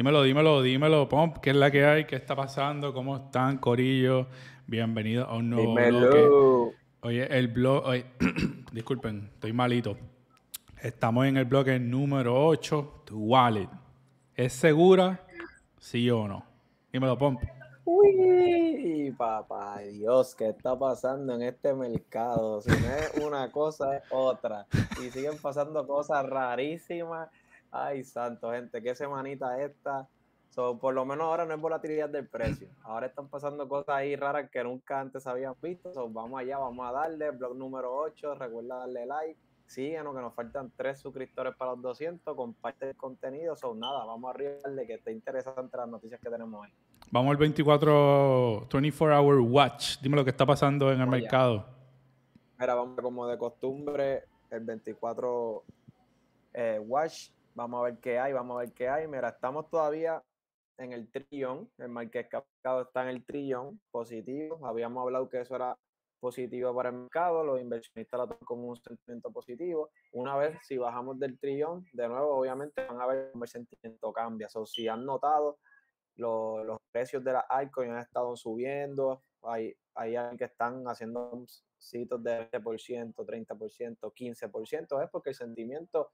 Dímelo, dímelo, dímelo, Pomp, ¿qué es la que hay? ¿Qué está pasando? ¿Cómo están, Corillo? Bienvenido a un nuevo blog. Oye, el blog. disculpen, estoy malito. Estamos en el bloque número 8, tu wallet. ¿Es segura? ¿Sí o no? Dímelo, Pomp. Uy, papá Dios, ¿qué está pasando en este mercado? Si no es una cosa, es otra. Y siguen pasando cosas rarísimas Ay, santo, gente, qué semanita esta. por lo menos ahora no es volatilidad del precio. Ahora están pasando cosas ahí raras que nunca antes habían visto. vamos allá, vamos a darle. Blog número 8, recuerda darle like. Síguenos, que nos faltan 3 suscriptores para los 200. Comparte el contenido. Son nada, vamos a arribarle que esté interesante las noticias que tenemos hoy. Vamos al 24, 24 Hour Watch. Dime lo que está pasando en el mercado. Mira, vamos como de costumbre, el 24 eh, Watch Vamos a ver qué hay, vamos a ver qué hay. Mira, estamos todavía en el trillón. El Marqués está en el trillón, positivo. Habíamos hablado que eso era positivo para el mercado, los inversionistas lo toman como un sentimiento positivo. Una vez, si bajamos del trillón, de nuevo, obviamente van a ver que el sentimiento cambia. O si han notado, los precios de las altcoins han estado subiendo, hay, hay alguien que están haciendo citos de 20%, 30%, 15%, es porque el sentimiento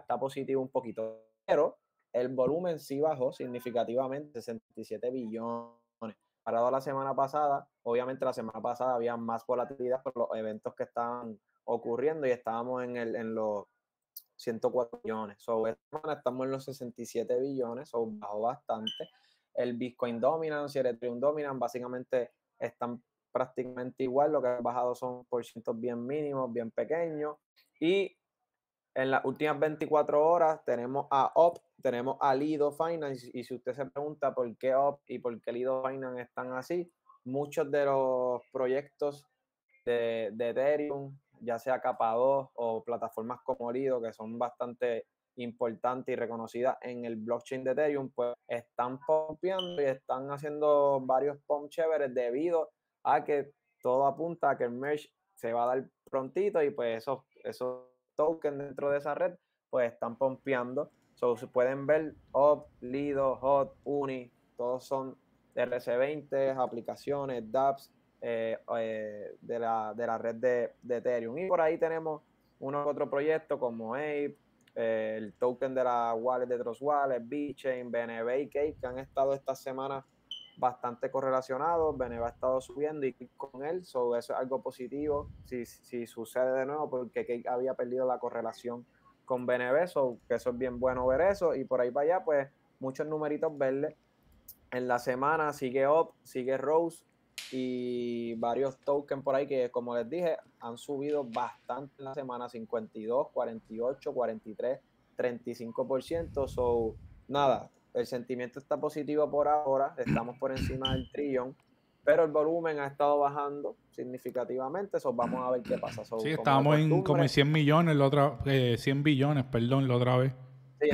está, positivo un poquito, pero el volumen sí bajó significativamente, 67 billones. Parado la semana pasada, obviamente la semana pasada había más volatilidad por los eventos que estaban ocurriendo y estábamos en, el, en los 104 billones. esta semana estamos en los 67 billones, o bajó bastante. El Bitcoin Dominance y el Ethereum dominan, básicamente están prácticamente igual. Lo que han bajado son por cientos bien mínimos, bien pequeños. Y en las últimas 24 horas tenemos a OP, tenemos a Lido Finance y si usted se pregunta por qué OP y por qué Lido Finance están así, muchos de los proyectos de, de Ethereum, ya sea capa 2 o plataformas como Lido, que son bastante importantes y reconocidas en el blockchain de Ethereum, pues están pompeando y están haciendo varios pump chéveres debido a que todo apunta a que el merge se va a dar prontito y pues eso, eso token dentro de esa red, pues están pompeando. So, se pueden ver OP, Lido, HOT, UNI, todos son RC20, aplicaciones, dApps eh, eh, de, la, de, la, red de, Ethereum. Y por ahí tenemos uno otro proyecto como Ape, eh, el token de la wallet de Trust Wallet, BitChain, BNB y Cake, que han estado estas semanas bastante correlacionado, BNB ha estado subiendo y con él, eso es algo positivo si, sucede de nuevo, porque había perdido la correlación con BNB, que eso es bien bueno ver eso. Y por ahí para allá, pues muchos numeritos verdes. En la semana sigue up, sigue Rose y varios tokens por ahí que, como les dije, han subido bastante en la semana: 52, 48, 43, 35%. So, nada, el sentimiento está positivo por ahora, estamos por encima del trillón, pero el volumen ha estado bajando significativamente, eso vamos a ver qué pasa. sí, estábamos en como en 100 millones, otra, 100 eh, billones, perdón, la otra vez. Sí,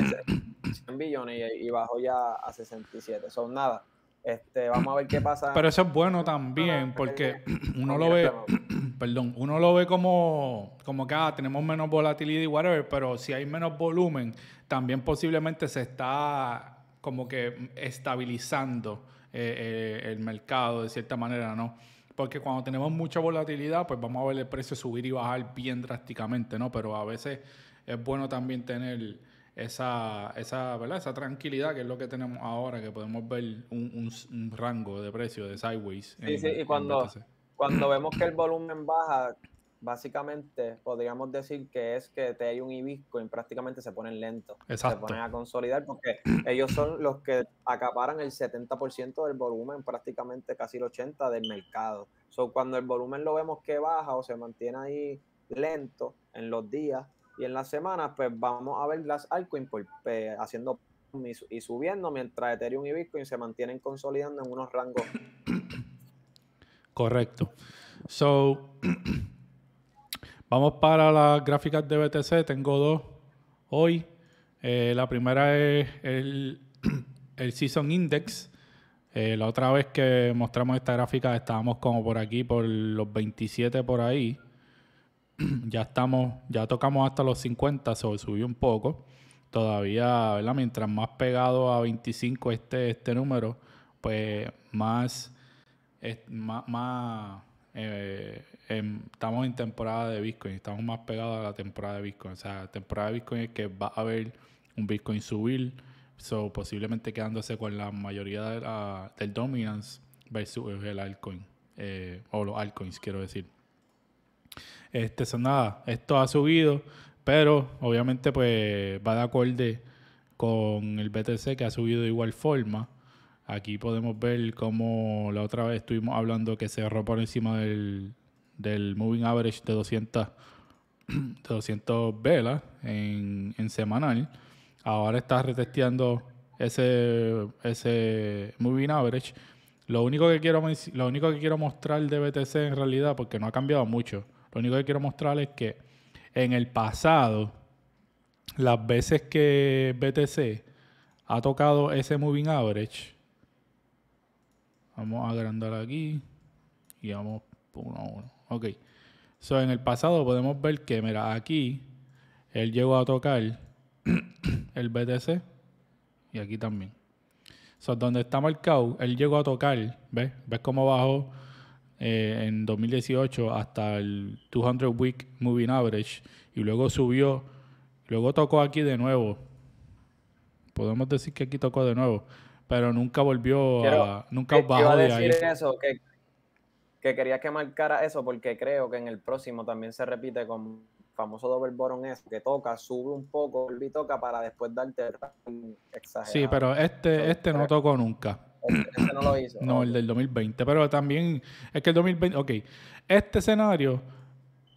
100 billones y, bajó ya a 67, son nada. Este, vamos a ver qué pasa. Pero eso es bueno también, porque uno lo ve, perdón, uno lo ve como, como que ah, tenemos menos volatilidad y whatever, pero si hay menos volumen, también posiblemente se está como que estabilizando eh, eh, el mercado de cierta manera, ¿no? Porque cuando tenemos mucha volatilidad, pues vamos a ver el precio subir y bajar bien drásticamente, ¿no? Pero a veces es bueno también tener esa, esa, ¿verdad? esa tranquilidad que es lo que tenemos ahora, que podemos ver un, rango de precio de sideways. Sí, sí, y cuando, cuando vemos que el volumen baja, básicamente podríamos decir que es que Ethereum y Bitcoin prácticamente se ponen lentos, se ponen a consolidar porque ellos son los que acaparan el 70% del volumen, prácticamente casi el 80% del mercado. So, cuando el volumen lo vemos que baja o se mantiene ahí lento en los días y en las semanas, pues vamos a ver las altcoins por, pues, haciendo y subiendo mientras Ethereum y Bitcoin se mantienen consolidando en unos rangos. Correcto. So, Vamos para las gráficas de BTC. Tengo dos hoy. Eh, la primera es el, Season Index. Eh, la otra vez que mostramos esta gráfica estábamos como por aquí, por los 27 por ahí. ya estamos, ya tocamos hasta los 50, se subió un poco. Todavía, ¿verdad? Mientras más pegado a 25 este, este número, pues más eh, em, estamos en temporada de Bitcoin, estamos más pegados a la temporada de Bitcoin. O sea, temporada de Bitcoin es que va a haber un Bitcoin subir, posiblemente quedándose con la mayoría del dominance versus el altcoin, eh, o los altcoins, quiero decir. Este, son nada, esto ha subido, pero obviamente pues va de acorde con el BTC que ha subido de igual forma. Aquí podemos ver cómo la otra vez estuvimos hablando que cerró por encima del, moving average de 200, 200 velas en, semanal. Ahora está retesteando ese, ese moving average. Lo único, que quiero, lo único que quiero mostrar de BTC en realidad, porque no ha cambiado mucho, lo único que quiero mostrar es que en el pasado, las veces que BTC ha tocado ese moving average, Vamos a agrandar aquí y vamos uno a uno. Ok. So, en el pasado podemos ver que, mira, aquí él llegó a tocar el BTC y aquí también. So, donde está marcado, él llegó a tocar, ¿ves? ¿Ves cómo bajó eh, en 2018 hasta el 200 Week Moving Average y luego subió, luego tocó aquí de nuevo. Podemos decir que aquí tocó de nuevo pero nunca volvió a, nunca iba a decir eso, que, que quería que marcara eso porque creo que en el próximo también se repite con famoso double Boron, que toca, sube un poco, vuelve y toca para después darte el exagerado. Sí, pero este, este no tocó nunca. Este, este no lo hizo. no, el del 2020. Pero también, es que el 2020, ok, este escenario,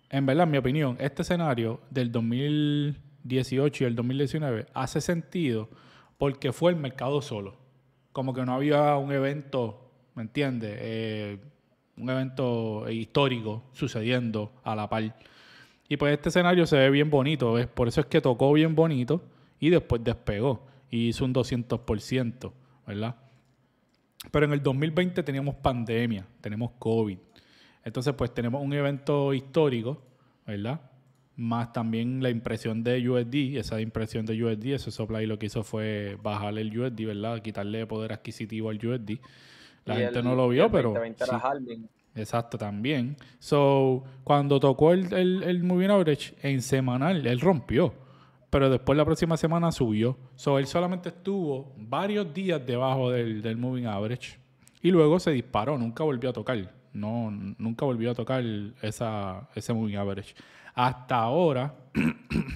en verdad, mi opinión, este escenario del 2018 y el 2019 hace sentido porque fue el mercado solo como que no había un evento, ¿me entiendes? Eh, un evento histórico sucediendo a la par. Y pues este escenario se ve bien bonito, ¿ves? Por eso es que tocó bien bonito y después despegó y hizo un 200%, ¿verdad? Pero en el 2020 teníamos pandemia, tenemos COVID. Entonces, pues tenemos un evento histórico, ¿verdad? más también la impresión de USD, esa impresión de USD, ese y lo que hizo fue bajarle el USD, ¿verdad? Quitarle poder adquisitivo al USD. La gente no lo vio, pero... Exacto, también. So, cuando tocó el, el, Moving Average en semanal, él rompió. Pero después la próxima semana subió. So, él solamente estuvo varios días debajo del, del Moving Average. Y luego se disparó, nunca volvió a tocar. No, nunca volvió a tocar esa, ese moving average. Hasta ahora,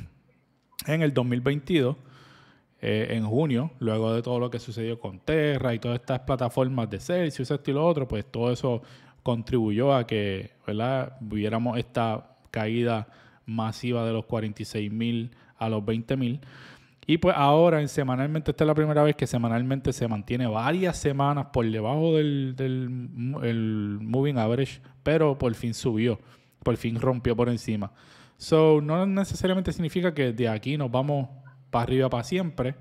en el 2022, eh, en junio, luego de todo lo que sucedió con Terra y todas estas plataformas de Celsius, esto y lo otro, pues todo eso contribuyó a que ¿verdad? viéramos esta caída masiva de los 46 mil a los 20 mil. Y pues ahora semanalmente, esta es la primera vez que semanalmente se mantiene varias semanas por debajo del, moving average, pero por fin subió, por fin rompió por encima. So, no necesariamente significa que de aquí nos vamos para arriba para siempre,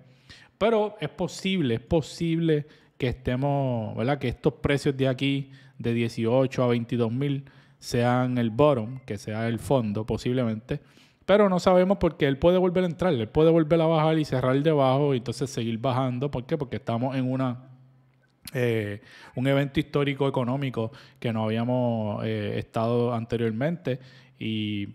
pero es posible, es posible que estemos, ¿verdad? Que estos precios de aquí, de 18 a 22 mil, sean el bottom, que sea el fondo posiblemente pero no sabemos por qué él puede volver a entrar, él puede volver a bajar y cerrar el debajo y entonces seguir bajando. ¿Por qué? Porque estamos en una eh, un evento histórico económico que no habíamos eh, estado anteriormente y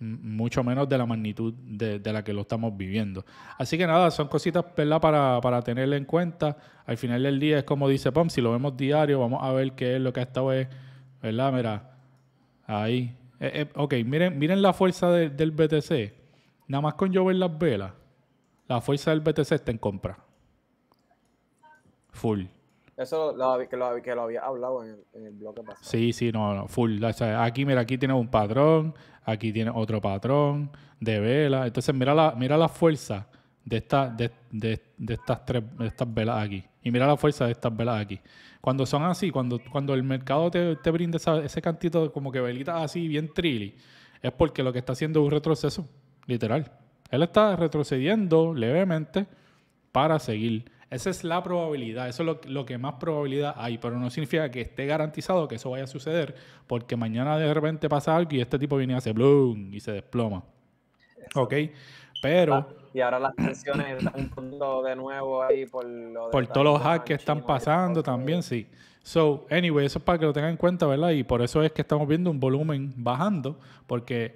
mucho menos de la magnitud de, la que lo estamos viviendo. Así que nada, son cositas Para, para en cuenta. Al final del día es como dice Pam, si lo vemos diario, vamos a ver qué es lo que ha estado ¿verdad? Mira, ahí, eh, eh, ok, miren, miren la fuerza del BTC. Nada más con yo las velas, la fuerza del BTC está en compra. Full. Eso lo, había hablado en el, bloque pasado. Sí, sí, no, no full. aquí, mira, aquí tiene un patrón, aquí tiene otro patrón de vela. Entonces, mira la, mira la fuerza de, esta, de, estas tres, de estas velas aquí. Y mira la fuerza de estas velas aquí cuando son así, cuando, cuando el mercado te, te brinda ese cantito como que velitas así, bien trilly, es porque lo que está haciendo es un retroceso, literal. Él está retrocediendo levemente para seguir. Esa es la probabilidad, eso es lo, que más probabilidad hay, pero no significa que esté garantizado que eso vaya a suceder, porque mañana de repente pasa algo y este tipo viene y hace bloom y se desploma. ¿Ok? Pero. Y ahora las tensiones están de nuevo ahí por Por todos los hacks que están pasando también, sí. So, anyway, eso es para que lo tengan en cuenta, ¿verdad? Y por eso es que estamos viendo un volumen bajando, porque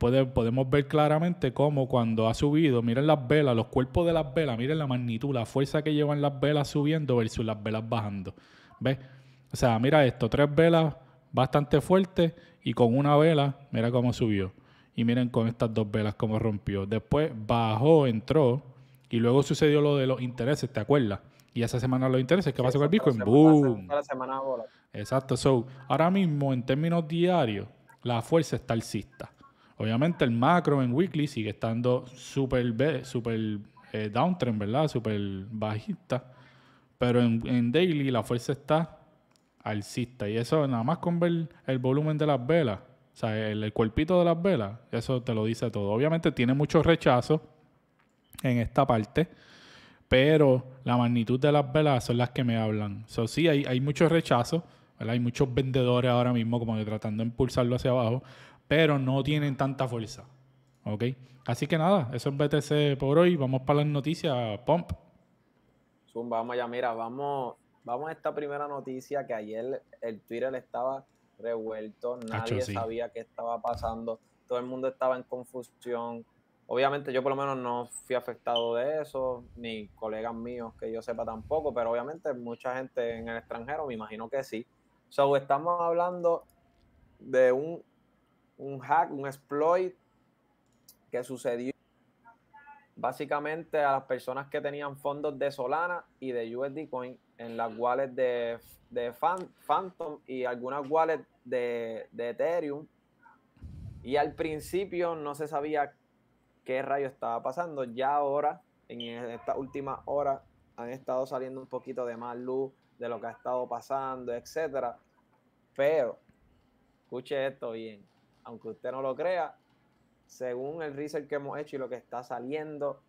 podemos ver claramente cómo cuando ha subido, miren las velas, los cuerpos de las velas, miren la magnitud, la fuerza que llevan las velas subiendo versus las velas bajando. ¿Ves? O sea, mira esto, tres velas bastante fuertes y con una vela, mira cómo subió y miren con estas dos velas cómo rompió. Después bajó, entró y luego sucedió lo de los intereses, ¿te acuerdas? Y esa semana los intereses, ¿qué pasó con el Bitcoin? ¡Boom! Exacto. So, ahora mismo, en términos diarios, la fuerza está alcista. Obviamente, el macro en weekly sigue estando súper super, eh, downtrend, ¿verdad? Súper bajista. Pero en, en, daily la fuerza está alcista. Y eso nada más con ver el volumen de las velas, o sea, el, cuerpito de las velas, eso te lo dice todo. Obviamente tiene mucho rechazo en esta parte, pero la magnitud de las velas son las que me hablan. So, sí, hay, hay mucho rechazo, hay muchos vendedores ahora mismo como que tratando de impulsarlo hacia abajo, pero no tienen tanta fuerza. ¿Ok? Así que nada, eso es BTC por hoy. Vamos para las noticias. Pump. vamos ya, Mira, vamos, vamos a esta primera noticia que ayer el Twitter estaba revuelto, nadie sabía qué estaba pasando, todo el mundo estaba en confusión. Obviamente yo por lo menos no fui afectado de eso, ni colegas míos que yo sepa tampoco, pero obviamente mucha gente en el extranjero me imagino que sí. So, estamos hablando de un, un hack, un exploit que sucedió básicamente a las personas que tenían fondos de Solana y de USD Coin en las wallets de, de Phantom y algunas wallets de, de, Ethereum. Y al principio no se sabía qué rayo estaba pasando. Ya ahora, en esta última hora han estado saliendo un poquito de más luz de lo que ha estado pasando, etcétera. Pero, escuche esto bien, aunque usted no lo crea, según el research que hemos hecho y lo que está saliendo,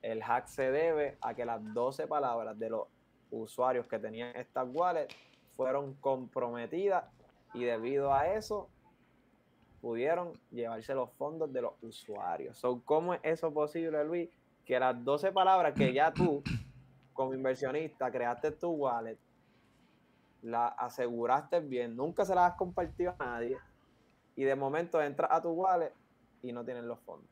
el hack se debe a que las 12 palabras de los usuarios que tenían estas wallets fueron comprometidas y debido a eso pudieron llevarse los fondos de los usuarios. ¿Cómo es eso posible, Luis? Que las 12 palabras que ya tú, como inversionista, creaste tu wallet, la aseguraste bien, nunca se las has compartido a nadie y de momento entras a tu wallet y no tienen los fondos.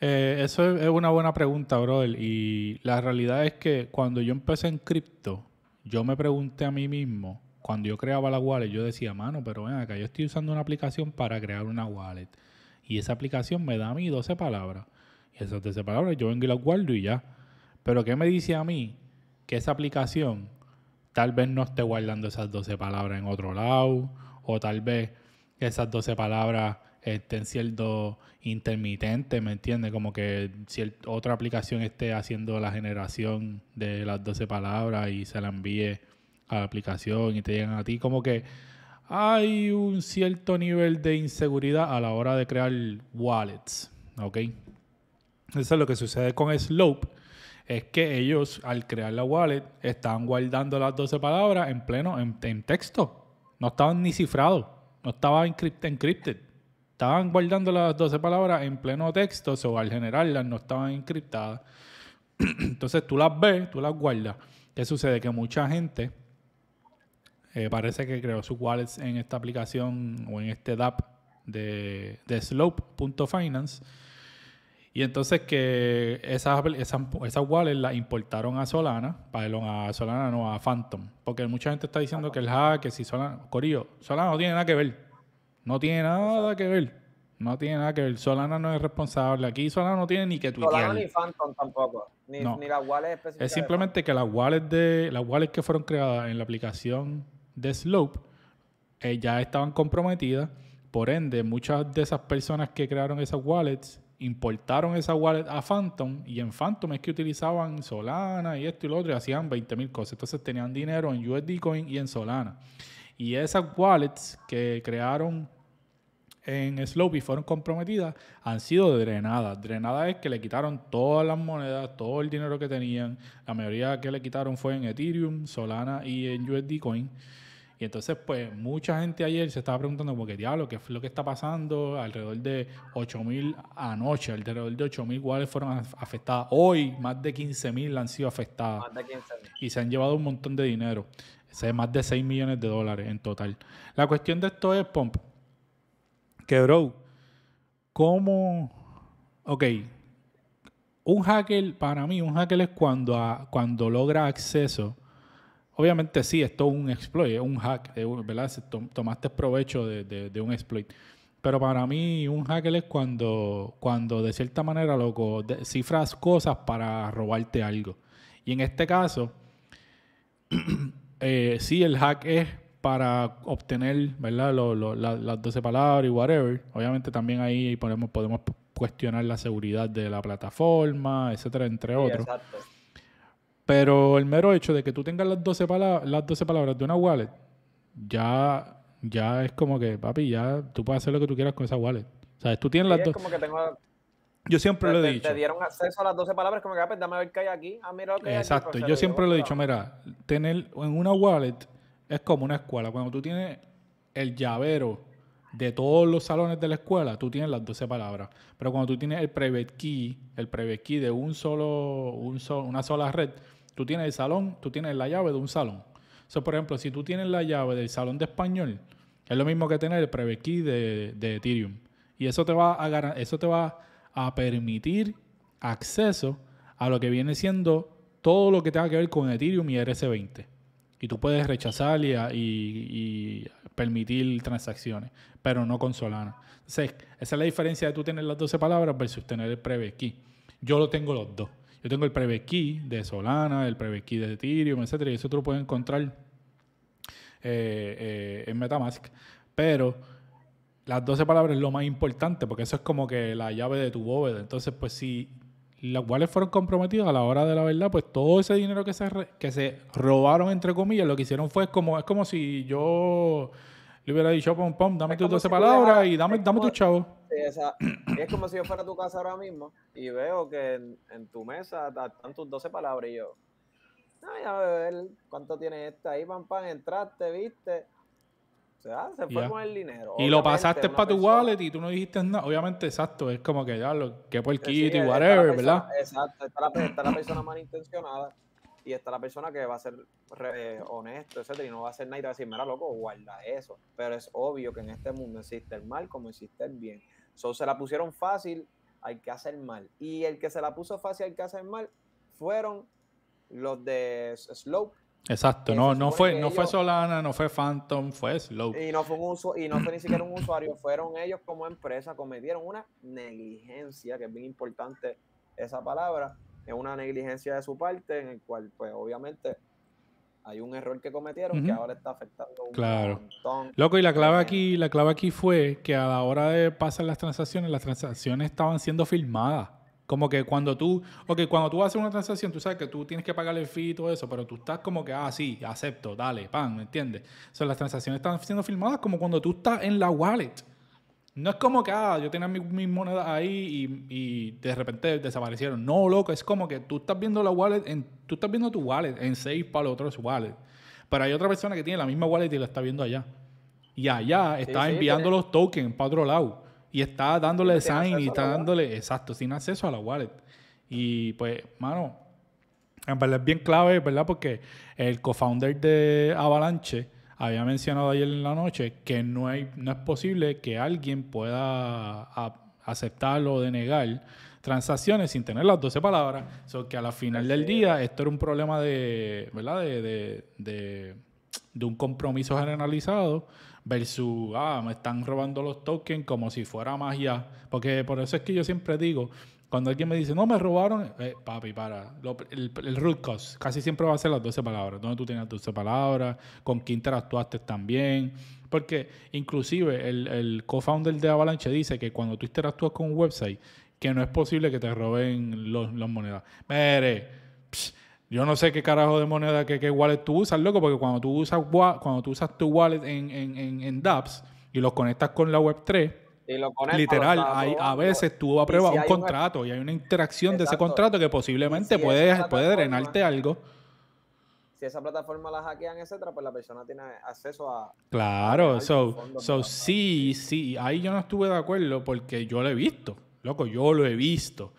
Eh, eso es, una buena pregunta, brother. Y la realidad es que cuando yo empecé en cripto, yo me pregunté a mí mismo, cuando yo creaba la wallet, yo decía, mano, pero ven acá, yo estoy usando una aplicación para crear una wallet. Y esa aplicación me da a mí 12 palabras. Y esas 12 palabras yo vengo y las guardo y ya. Pero ¿qué me dice a mí que esa aplicación tal vez no esté guardando esas 12 palabras en otro lado? O tal vez esas 12 palabras estén siendo intermitente, ¿me entiendes? Como que si otra aplicación esté haciendo la generación de las 12 palabras y se la envíe a la aplicación y te llegan a ti, como que hay un cierto nivel de inseguridad a la hora de crear wallets, ¿ok? Eso es lo que sucede con Slope, es que ellos al crear la wallet están guardando las 12 palabras en pleno, en, texto, no estaban ni cifrados, no estaba encrypted. encrypted estaban guardando las 12 palabras en pleno texto, o al generarlas no estaban encriptadas. Entonces tú las ves, tú las guardas. ¿Qué sucede? Que mucha gente eh, parece que creó sus wallets en esta aplicación o en este DAP de, de Slope.finance. Y entonces que esas, esas wallets las importaron a Solana, perdón, a Solana no, a Phantom. Porque mucha gente está diciendo que el hack, que si Solana, Corillo, Solana no tiene nada que ver. No tiene nada que ver. No tiene nada que ver. Solana no es responsable. Aquí Solana no tiene ni que Twitter. Solana ni Phantom tampoco. Ni, las wallets Es simplemente que las wallets, de, las wallets que fueron creadas en la aplicación de Slope eh, ya estaban comprometidas. Por ende, muchas de esas personas que crearon esas wallets importaron esas wallets a Phantom y en Phantom es que utilizaban Solana y esto y lo otro y hacían 20.000 mil cosas. Entonces tenían dinero en USD Coin y en Solana. Y esas wallets que crearon en Slope fueron comprometidas han sido drenadas. drenada es que le quitaron todas las monedas, todo el dinero que tenían. La mayoría que le quitaron fue en Ethereum, Solana y en USD Coin. Y entonces, pues, mucha gente ayer se estaba preguntando, que diablo, ¿qué es lo que está pasando? Alrededor de 8.000 anoche, alrededor de 8.000 cuáles fueron afectadas. Hoy, más de 15.000 han sido afectadas. Más de 15.000. Y se han llevado un montón de dinero. Es más de 6 millones de dólares en total. La cuestión de esto es, Pomp, que, bro, ¿cómo? Ok, un hacker, para mí, un hacker es cuando, cuando logra acceso. Obviamente sí, esto es un exploit, es un hack, ¿verdad? Tomaste provecho de, un exploit. Pero para mí un hacker es cuando, cuando de cierta manera, loco, cifras cosas para robarte algo. Y en este caso, eh, sí, el hack es para obtener, ¿verdad? las 12 palabras y whatever. Obviamente también ahí podemos, podemos cuestionar la seguridad de la plataforma, etcétera, entre otros. Pero el mero hecho de que tú tengas las 12, las 12 palabras de una wallet, ya, ya es como que, papi, ya tú puedes hacer lo que tú quieras con esa wallet. O sea, tú tienes las dos. Yo siempre lo he dicho. Te dieron acceso a las 12 palabras, como que, ah, pues, dame a ver qué hay aquí. Ah, exacto. Pues, Yo siempre lo he dicho, mira, tener en una wallet es como una escuela. Cuando tú tienes el llavero de todos los salones de la escuela, tú tienes las 12 palabras. Pero cuando tú tienes el private key, el private key de un solo, un una sola red, tú tienes el salón, tú tienes la llave de un salón. por ejemplo, si tú tienes la llave del salón de español, es lo mismo que tener el private key de, de Ethereum. Y eso te, va a, eso te va a permitir acceso a lo que viene siendo todo lo que tenga que ver con Ethereum y rs 20 y tú puedes rechazar y, permitir transacciones, pero no con Solana. Entonces, esa es la diferencia de tú tener las 12 palabras versus tener el private key. Yo lo tengo los dos. Yo tengo el private key de Solana, el private key de Ethereum, etc. y eso tú lo puedes encontrar eh, eh, en MetaMask. Pero las 12 palabras es lo más importante, porque eso es como que la llave de tu bóveda. Entonces, pues si las cuales fueron comprometidas a la hora de la verdad, pues todo ese dinero que se, que se robaron, entre comillas, lo que hicieron fue como, es como si yo le hubiera dicho, pom, pom, dame tus 12 palabras y dame, dame tus chavos. es como si yo fuera a tu casa ahora mismo y veo que en, tu mesa están tus 12 palabras y yo, ay a ver cuánto tiene esta ahí, pam, pam, entraste, viste, o sea, se fue con el dinero. y lo pasaste para tu wallet y tú no dijiste nada. Obviamente, exacto. Es como que ya, lo, que por sí, y whatever, ¿verdad? Exacto. Está la, la persona malintencionada y está la persona que va a ser honesto, etcétera, y no va a hacer nada y va a decir, mira, loco, guarda eso. Pero es obvio que en este mundo existe el mal como existe el bien. So, se la pusieron fácil hay que hacer mal. Y el que se la puso fácil al que hace mal fueron los de Slope Exacto, no, no fue, no fue Solana, no fue Phantom, fue Slow. Y no fue, un y no fue ni siquiera un usuario, fueron ellos como empresa, cometieron una negligencia, que es bien importante esa palabra, es una negligencia de su parte, en el cual, pues, obviamente, hay un error que cometieron que ahora está afectando a un claro. Loco, y la clave aquí, la clave aquí fue que a la hora de pasar las transacciones, las transacciones estaban siendo filmadas. Como que cuando tú, ok, cuando tú haces una transacción, tú sabes que tú tienes que pagar el fee y todo eso, pero tú estás como que, ah, sí, acepto, dale, pan, ¿me entiendes? son las transacciones están siendo filmadas como cuando tú estás en la wallet. No es como que, ah, yo tenía mis monedas ahí y, de repente desaparecieron. No, loco, es como que tú estás viendo la wallet, tú estás viendo tu wallet en seis para los otros wallet. Pero hay otra persona que tiene la misma wallet y la está viendo allá. Y allá está enviando los tokens para otro lado. Y está dándole sin y está dándole, exacto, sin acceso a la wallet. Y pues, mano, en verdad es bien clave, ¿verdad? Porque el cofounder de Avalanche había mencionado ayer en la noche que no, hay, no es posible que alguien pueda aceptar o denegar transacciones sin tener las 12 palabras. So que a la final del día esto era un problema de, ¿verdad? de, de, de, de un compromiso generalizado versus, ah, me están robando los tokens como si fuera magia. Porque por eso es que yo siempre digo, cuando alguien me dice, no, me robaron, eh, papi, para. el, root cause casi siempre va a ser las 12 palabras. ¿Dónde tú tienes las 12 palabras? ¿Con quién interactuaste también? Porque inclusive el, el co-founder de Avalanche dice que cuando tú interactúas con un website, que no es posible que te roben las monedas. Mere, psh, yo no sé qué carajo de moneda, qué, wallet tú usas, loco, porque cuando tú usas, cuando tú usas tu wallet en, en, dApps y los conectas con la Web3, literal, a veces tú apruebas un contrato y hay una interacción de ese contrato que posiblemente puede, drenarte algo si esa plataforma la hackean, etcétera, pues la persona tiene acceso a. Claro, so, so sí, sí, ahí yo no estuve de acuerdo porque yo lo he visto, loco, yo lo he visto.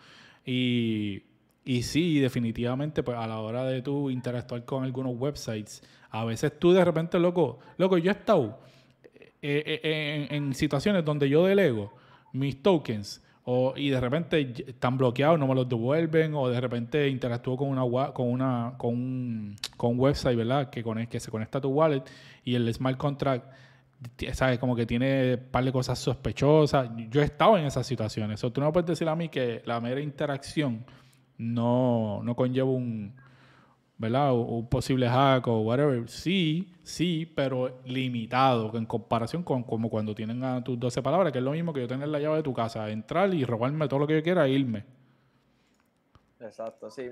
Y y sí, definitivamente, pues a la hora de tú interactuar con algunos websites, a veces tú de repente, loco, loco, yo he estado eh, eh, eh, en, situaciones donde yo delego mis tokens y de repente están bloqueados, no me los devuelven, o de repente interactúo con una con una con un, con website, ¿verdad? Que, con que se conecta a tu wallet y el smart contract ¿sabes? Como que tiene un par de cosas sospechosas. Yo he estado en esas situaciones. tú no puedes decir a mí que la mera interacción no, no conlleva un, ¿verdad? un posible hack o whatever. Sí, sí, pero limitado en comparación con como cuando tienen a tus 12 palabras, que es lo mismo que yo tener la llave de tu casa, entrar y robarme todo lo que yo quiera e irme. Exacto, sí,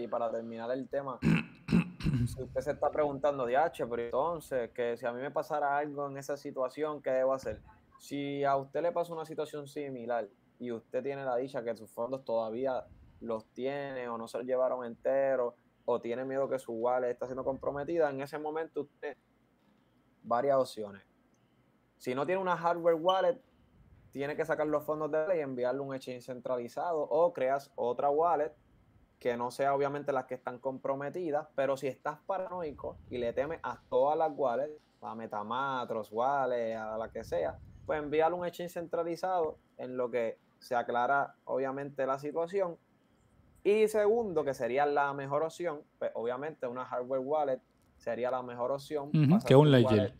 y para terminar el tema, si usted se está preguntando, h pero entonces, que si a mí me pasara algo en esa situación, ¿qué debo hacer? Si a usted le pasa una situación similar y usted tiene la dicha que sus fondos todavía los tiene o no se los llevaron enteros o tiene miedo que su wallet está siendo comprometida, en ese momento usted varias opciones. Si no tiene una hardware wallet, tiene que sacar los fondos de él y enviarle un exchange centralizado o creas otra wallet que no sea obviamente las que están comprometidas, pero si estás paranoico y le temes a todas las wallets, a Metamatros, wallets, a la que sea, pues envíale un exchange centralizado en lo que se aclara obviamente la situación y segundo, que sería la mejor opción, pues obviamente una hardware wallet sería la mejor opción. Uh que un ledger.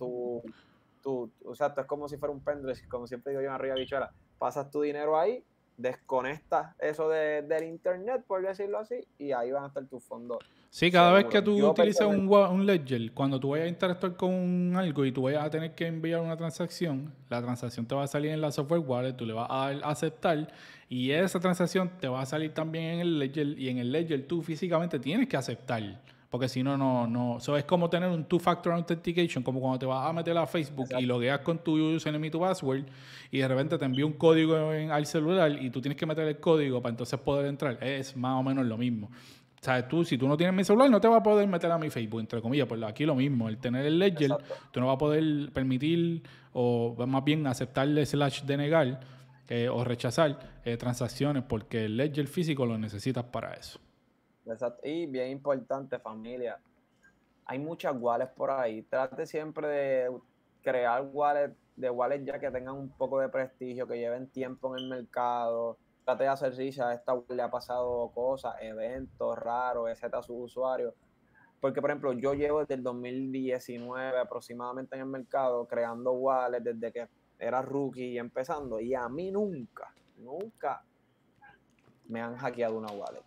Tú, o sea, esto es como si fuera un pendrive, como siempre digo yo en arriba bichuela. Pasas tu dinero ahí desconectas eso del internet, por decirlo así, y ahí van a estar tus fondos. Sí, cada vez que tú utilices un, un, ledger, cuando tú vayas a interactuar con algo y tú vayas a tener que enviar una transacción, la transacción te va a salir en la software wallet, tú le vas a aceptar y esa transacción te va a salir también en el ledger y en el ledger tú físicamente tienes que aceptar. Porque si no, no, no. Eso es como tener un two-factor authentication, como cuando te vas a meter a Facebook y logueas con tu username y tu password y de repente te envía un código al celular y tú tienes que meter el código para entonces poder entrar. Es más o menos lo mismo. O sea, tú, si tú no tienes mi celular, no te va a poder meter a mi Facebook, entre comillas. Pues aquí lo mismo, el tener el ledger, tú no vas a poder permitir o más bien aceptarle slash denegar eh, o rechazar eh, transacciones porque el ledger físico lo necesitas para eso. Y bien importante, familia. Hay muchas wallets por ahí. Trate siempre de crear wallets de wallets ya que tengan un poco de prestigio, que lleven tiempo en el mercado. Trate de hacer a Esta wallet le ha pasado cosas, eventos raros, etc. a sus usuarios. Porque, por ejemplo, yo llevo desde el 2019 aproximadamente en el mercado creando wallets desde que era rookie y empezando. Y a mí nunca, nunca me han hackeado una wallet.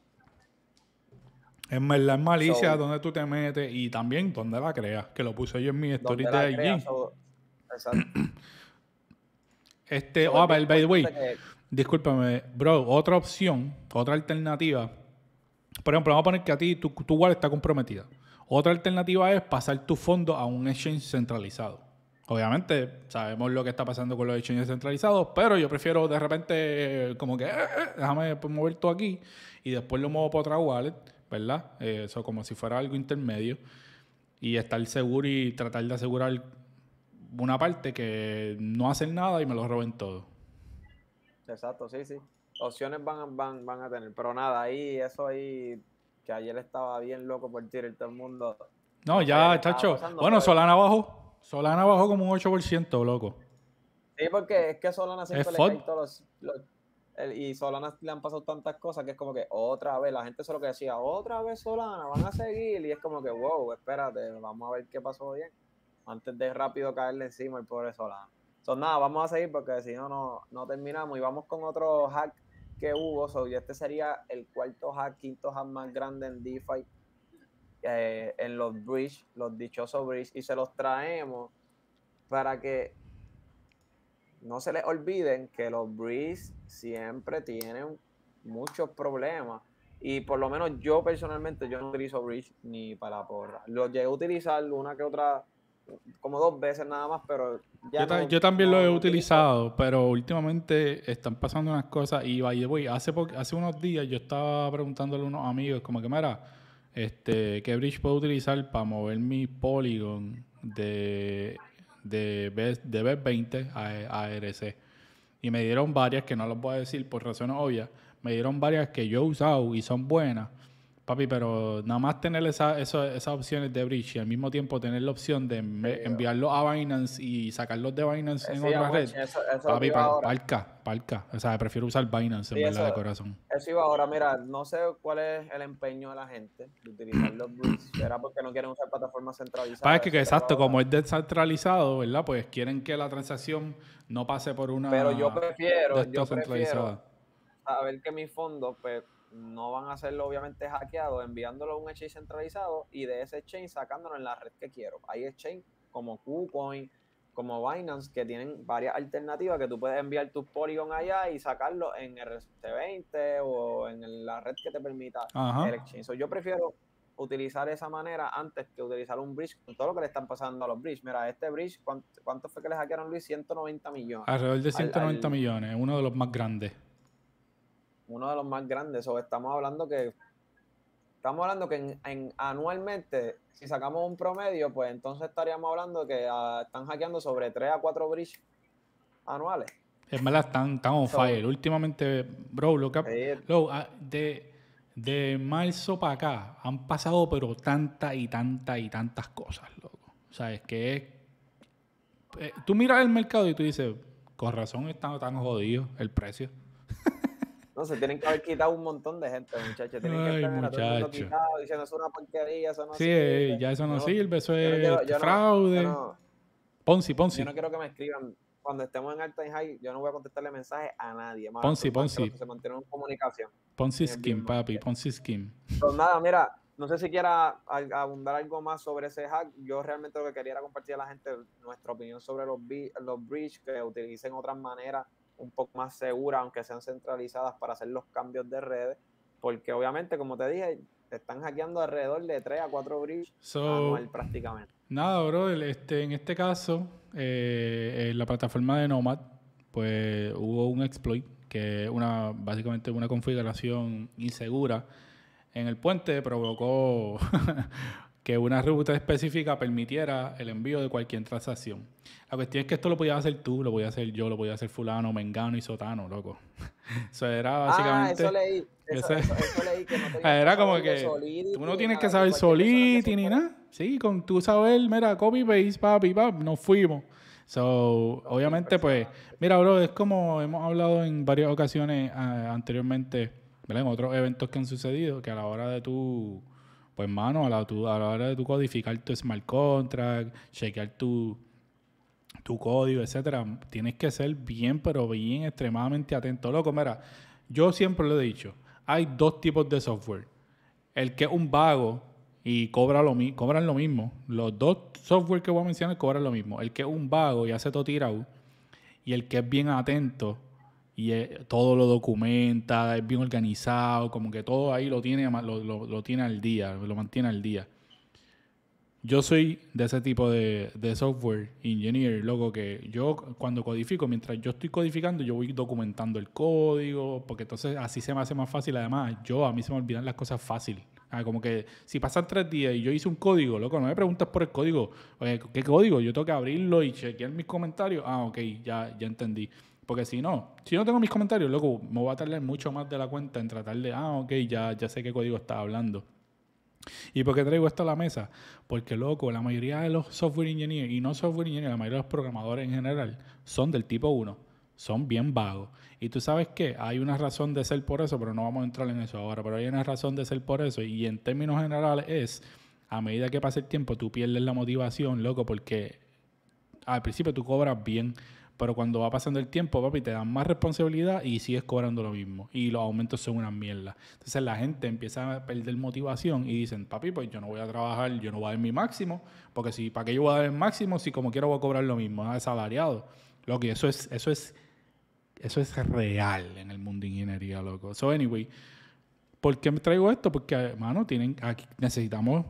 En la malicia donde tú te metes y también donde la creas, que lo puse yo en mi story de IG. este, oh, by the way, discúlpame, bro, otra opción, otra alternativa. Por ejemplo, vamos a poner que a ti tu, wallet está comprometida. Otra alternativa es pasar tu fondo a un exchange centralizado. Obviamente sabemos lo que está pasando con los exchanges centralizados, pero yo prefiero de repente eh, como que eh, eh, déjame pues, mover todo aquí y después lo muevo para otra wallet ¿verdad? Eh, eso como si fuera algo intermedio y estar seguro y tratar de asegurar una parte que no hacen nada y me lo roben todo. Exacto, sí, sí. Opciones van, van, van a tener, pero nada, ahí, eso ahí, que ayer estaba bien loco por tirar todo el mundo. No, ya, chacho. Bueno, Solana bajó. Solana bajó como un 8%, loco. Sí, porque es que Solana se es todos los y Solana le han pasado tantas cosas que es como que otra vez, la gente solo que decía, otra vez Solana, van a seguir, y es como que, wow, espérate, vamos a ver qué pasó bien, antes de rápido caerle encima el pobre Solana. Entonces, nada, vamos a seguir porque si no, no, terminamos y vamos con otro hack que hubo, y este sería el cuarto hack, quinto hack más grande en DeFi, eh, en los bridge, los dichosos bridge, y se los traemos para que no se les olviden que los bridge siempre tienen muchos problemas. Y por lo menos yo personalmente, yo no utilizo Bridge ni para porra. Lo llegué a utilizar una que otra, como dos veces nada más, pero ya. Yo, también lo he utilizado, pero últimamente están pasando unas cosas. Y by hace, hace unos días yo estaba preguntándole a unos amigos, como que, mira, este, ¿qué Bridge puedo utilizar para mover mi Polygon de de, B, 20 a, ARC. Y me dieron varias que no los voy a decir por razones obvias. Me dieron varias que yo he usado y son buenas Papi, pero nada más tener esas opciones de bridge y al mismo tiempo tener la opción de enviarlo a Binance y sacarlos de Binance en otra ah, red. Papi, parca, parca. O sea, prefiero usar Binance en verdad de corazón. Eso iba ahora. Mira, no sé cuál es el empeño de la gente de utilizar los bridge. Será porque no quieren usar plataformas centralizadas. Para que, que exacto, como es descentralizado, ¿verdad? Pues quieren que la transacción no pase por una. Pero yo prefiero. Yo prefiero saber que mi fondo pues, no van a hacerlo obviamente hackeado, enviándolo a un exchange centralizado y de ese exchange sacándolo en la red que quiero. Hay exchange como KuCoin, como Binance, que tienen varias alternativas que tú puedes enviar tu Polygon allá y sacarlo en el RC20 o en la red que te permita el exchange. yo prefiero utilizar esa manera antes que utilizar un bridge con todo lo que le están pasando a los bridges. Mira, este bridge, ¿cuánto, fue que le hackearon Luis? 190 millones. Alrededor de 190 millones, uno de los más grandes uno de los más grandes. O estamos hablando que estamos hablando que en, anualmente, si sacamos un promedio, pues entonces estaríamos hablando que ah, están hackeando sobre 3 a 4 bridges anuales. Es verdad, están, on fire. Últimamente, bro, lo que ah, de, de marzo para acá han pasado, pero tantas y tantas y tantas cosas, loco. O sea, es que es, eh, tú miras el mercado y tú dices, con razón están tan jodidos el precio. No, se tienen que haber quitado un montón de gente, muchachos. Tienen Ay, que estar diciendo es una porquería, eso no sí, sirve. Sí, ya eso no, sirve, eso es fraude. ponzi, Ponzi. Yo no quiero que me escriban. Cuando estemos en Alta High, yo no voy a contestarle mensajes a nadie. Más ponzi, Ponzi. se mantienen en comunicación. Ponzi Skin, papi, Ponzi Skin. Pues nada, mira, no sé si quiera abundar algo más sobre ese hack. Yo realmente lo que quería era compartir a la gente nuestra opinión sobre los, los bridge, que utilicen otras maneras un poco más segura aunque sean centralizadas, para hacer los cambios de redes, porque obviamente, como te dije, están hackeando alrededor de 3 a 4 bridges anual prácticamente. Nada, bro, este, en este caso, eh, en la plataforma de Nomad, pues hubo un exploit, que una, básicamente una configuración insegura en el puente provocó que una ruta específica permitiera el envío de cualquier transacción. La cuestión es que esto lo podía hacer tú, lo podía hacer yo, lo podía hacer fulano, mengano y sotano, loco. eso era ah, básicamente... Ah, eso leí. Eso, leí que no ah, era como que tú no tienes que saber solidity ni nada. Sí, con tú saber, mira, copy paste, papi, pap, nos fuimos. So, obviamente, pues, mira, bro, es como hemos hablado en varias ocasiones ah, anteriormente, ¿verdad? En otros eventos que han sucedido, que a la hora de tú pues mano, a la, hora de tu codificar tu smart contract, chequear tu, código, etcétera, tienes que ser bien, pero bien extremadamente atento. Loco, mira, yo siempre lo he dicho, hay dos tipos de software. El que es un vago y cobra lo, cobran lo mismo. Los dos software que voy a mencionar cobran lo mismo. El que es un vago y hace todo tirado. Y el que es bien atento y eh, todo lo documenta, es bien organizado, como que todo ahí lo tiene, lo, tiene al día, lo mantiene al día. Yo soy de ese tipo de, software engineer, loco, que yo cuando codifico, mientras yo estoy codificando, yo voy documentando el código, porque entonces así se me hace más fácil. Además, yo a mí se me olvidan las cosas fácil. Ah, como que si pasan tres días y yo hice un código, loco, no me preguntas por el código. ¿qué código? Yo tengo que abrirlo y chequear mis comentarios. Ah, ok, ya, ya entendí. Porque si no, si no tengo mis comentarios, loco, me voy a tardar mucho más de la cuenta en tratar de, ah, ok, ya, ya sé qué código está hablando. ¿Y por qué traigo esto a la mesa? Porque, loco, la mayoría de los software engineers, y no software engineers, la mayoría de los programadores en general, son del tipo 1. Son bien vagos. Y tú sabes qué? hay una razón de ser por eso, pero no vamos a entrar en eso ahora. Pero hay una razón de ser por eso. Y en términos generales es, a medida que pasa el tiempo, tú pierdes la motivación, loco, porque al principio tú cobras bien pero cuando va pasando el tiempo, papi, te dan más responsabilidad y sigues cobrando lo mismo. Y los aumentos son una mierda. Entonces la gente empieza a perder motivación y dicen, papi, pues yo no voy a trabajar, yo no voy a dar mi máximo, porque si, ¿para qué yo voy a dar el máximo si como quiero voy a cobrar lo mismo? Es asalariado. Lo que eso es, eso es, eso es real en el mundo de ingeniería, loco. So, anyway, ¿por qué me traigo esto? Porque, hermano, tienen, aquí necesitamos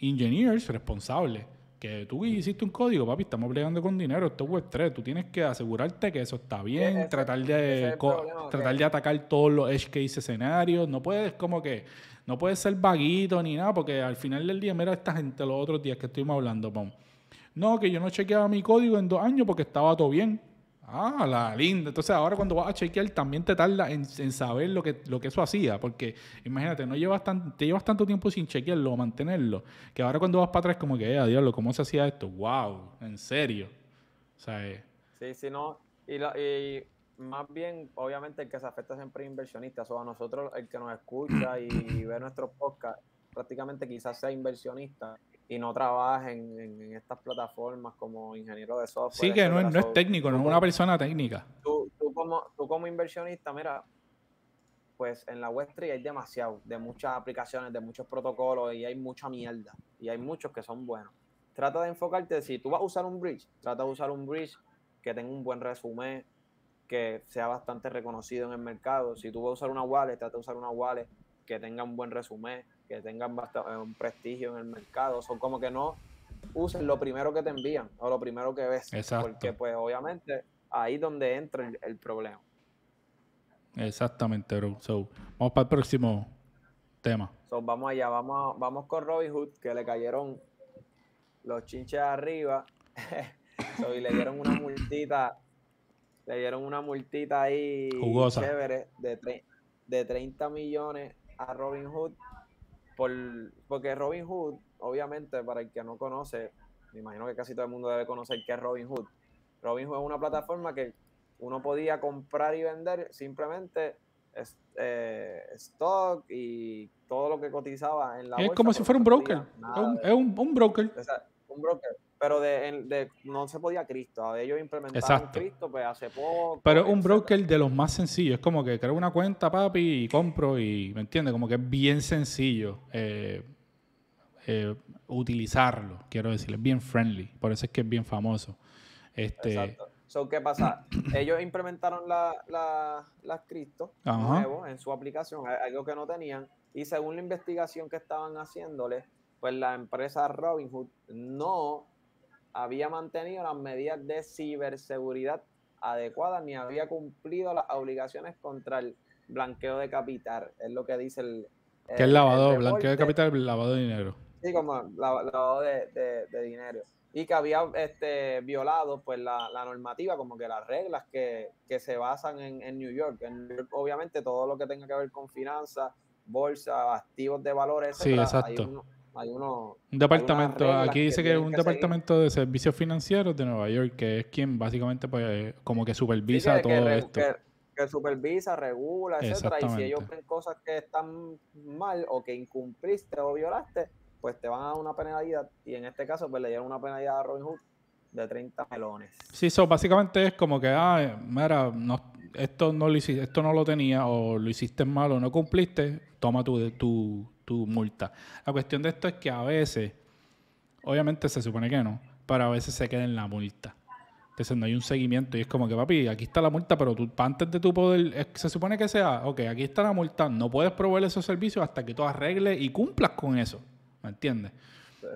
engineers responsables que tú hiciste un código, papi, estamos plegando con dinero, esto es Web3, tú tienes que asegurarte que eso está bien, tratar de tratar de atacar todos los edge case escenarios, no puedes como que no puedes ser vaguito ni nada, porque al final del día, mira esta gente los otros días que estuvimos hablando, No, que yo no chequeaba mi código en dos años porque estaba todo bien. Ah, la linda. Entonces ahora cuando vas a chequear también te tarda en, saber lo que, lo que eso hacía. Porque imagínate, no llevas tan, te llevas tanto tiempo sin chequearlo o mantenerlo. Que ahora cuando vas para atrás como que, eh, diablo, ¿cómo se hacía esto? Wow, en serio. O sea, eh. Sí, sí, no. Y, más bien, obviamente, el que se afecta siempre es inversionista. O a nosotros, el que nos escucha y, ve nuestro podcast prácticamente quizás sea inversionista y no trabajas en, estas plataformas como ingeniero de software. Sí, que no, es técnico, no es una persona técnica. Tú, como, tú como inversionista, mira, pues en la Web Street hay demasiado, de muchas aplicaciones, de muchos protocolos y hay mucha mierda y hay muchos que son buenos. Trata de enfocarte, si tú vas a usar un bridge, trata de usar un bridge que tenga un buen resumen, que sea bastante reconocido en el mercado. Si tú vas a usar una wallet, trata de usar una wallet que tenga un buen resumen que tengan eh, un prestigio en el mercado. Son como que no usen lo primero que te envían o lo primero que ves. Exacto. Porque pues obviamente ahí es donde entra el, problema. Exactamente, bro. So, vamos para el próximo tema. So, vamos allá, vamos, vamos con Robin Hood, que le cayeron los chinches arriba y le dieron una multita, le dieron una multita ahí Jugosa. chévere de, de 30 millones a Robin Hood por, porque Robin Hood, obviamente, para el que no conoce, me imagino que casi todo el mundo debe conocer qué es Robin Hood. Robin Hood es una plataforma que uno podía comprar y vender simplemente eh, stock y todo lo que cotizaba en la Es como si fuera un broker. Es un, broker. un broker pero de, de, no se podía Cristo. Ellos implementaron Cristo pues, hace poco. Pero es un broker de los más sencillos. Es como que creo una cuenta, papi, y compro, y ¿me entiendes? Como que es bien sencillo eh, eh, utilizarlo, quiero decir. Es bien friendly. Por eso es que es bien famoso. Este, Exacto. ¿Qué pasa? Ellos implementaron las la, la Cristo en su aplicación, algo que no tenían. Y según la investigación que estaban haciéndole, pues la empresa Robinhood no había mantenido las medidas de ciberseguridad adecuadas ni había cumplido las obligaciones contra el blanqueo de capital, es lo que dice el... que es lavado, blanqueo de capital, lavado de dinero. Sí, como lavado de, dinero. Y que había este, violado pues la, normativa, como que las reglas que, se basan en, New York. En obviamente, todo lo que tenga que ver con finanzas, bolsa, activos de valores, sí, exacto hay uno. Un departamento, aquí dice que, es un departamento de servicios financieros de Nueva York, que es quien básicamente, pues, como que supervisa todo esto. Que, supervisa, regula, etcétera. Y si ellos ven cosas que están mal o que incumpliste o violaste, pues te van a dar una penalidad. Y en este caso, pues le dieron una penalidad a Robin Hood de 30 melones. Sí, eso básicamente es como que, ah, mira, esto, no lo hiciste, esto no lo tenía o lo hiciste mal o no cumpliste, toma tu, tu, tu multa. La cuestión de esto es que a veces, obviamente se supone que no, pero a veces se queda en la multa. Entonces no hay un seguimiento y es como que, papi, aquí está la multa, pero tú, antes de tu poder, se supone que sea, ok, aquí está la multa, no puedes probar esos servicios hasta que tú arregles y cumplas con eso. ¿Me entiendes?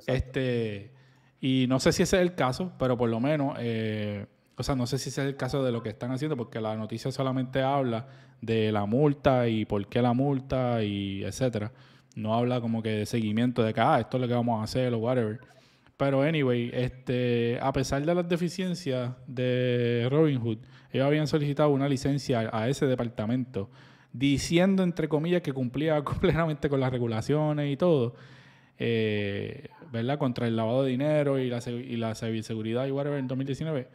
Este, y no sé si ese es el caso, pero por lo menos, eh, o sea, no sé si ese es el caso de lo que están haciendo, porque la noticia solamente habla de la multa y por qué la multa y etcétera. No habla como que de seguimiento de que, ah, esto es lo que vamos a hacer o whatever. Pero anyway, este, a pesar de las deficiencias de Robin Hood ellos habían solicitado una licencia a ese departamento, diciendo entre comillas que cumplía completamente con las regulaciones y todo, eh, ¿verdad? Contra el lavado de dinero y la, y la ciberseguridad y whatever en 2019.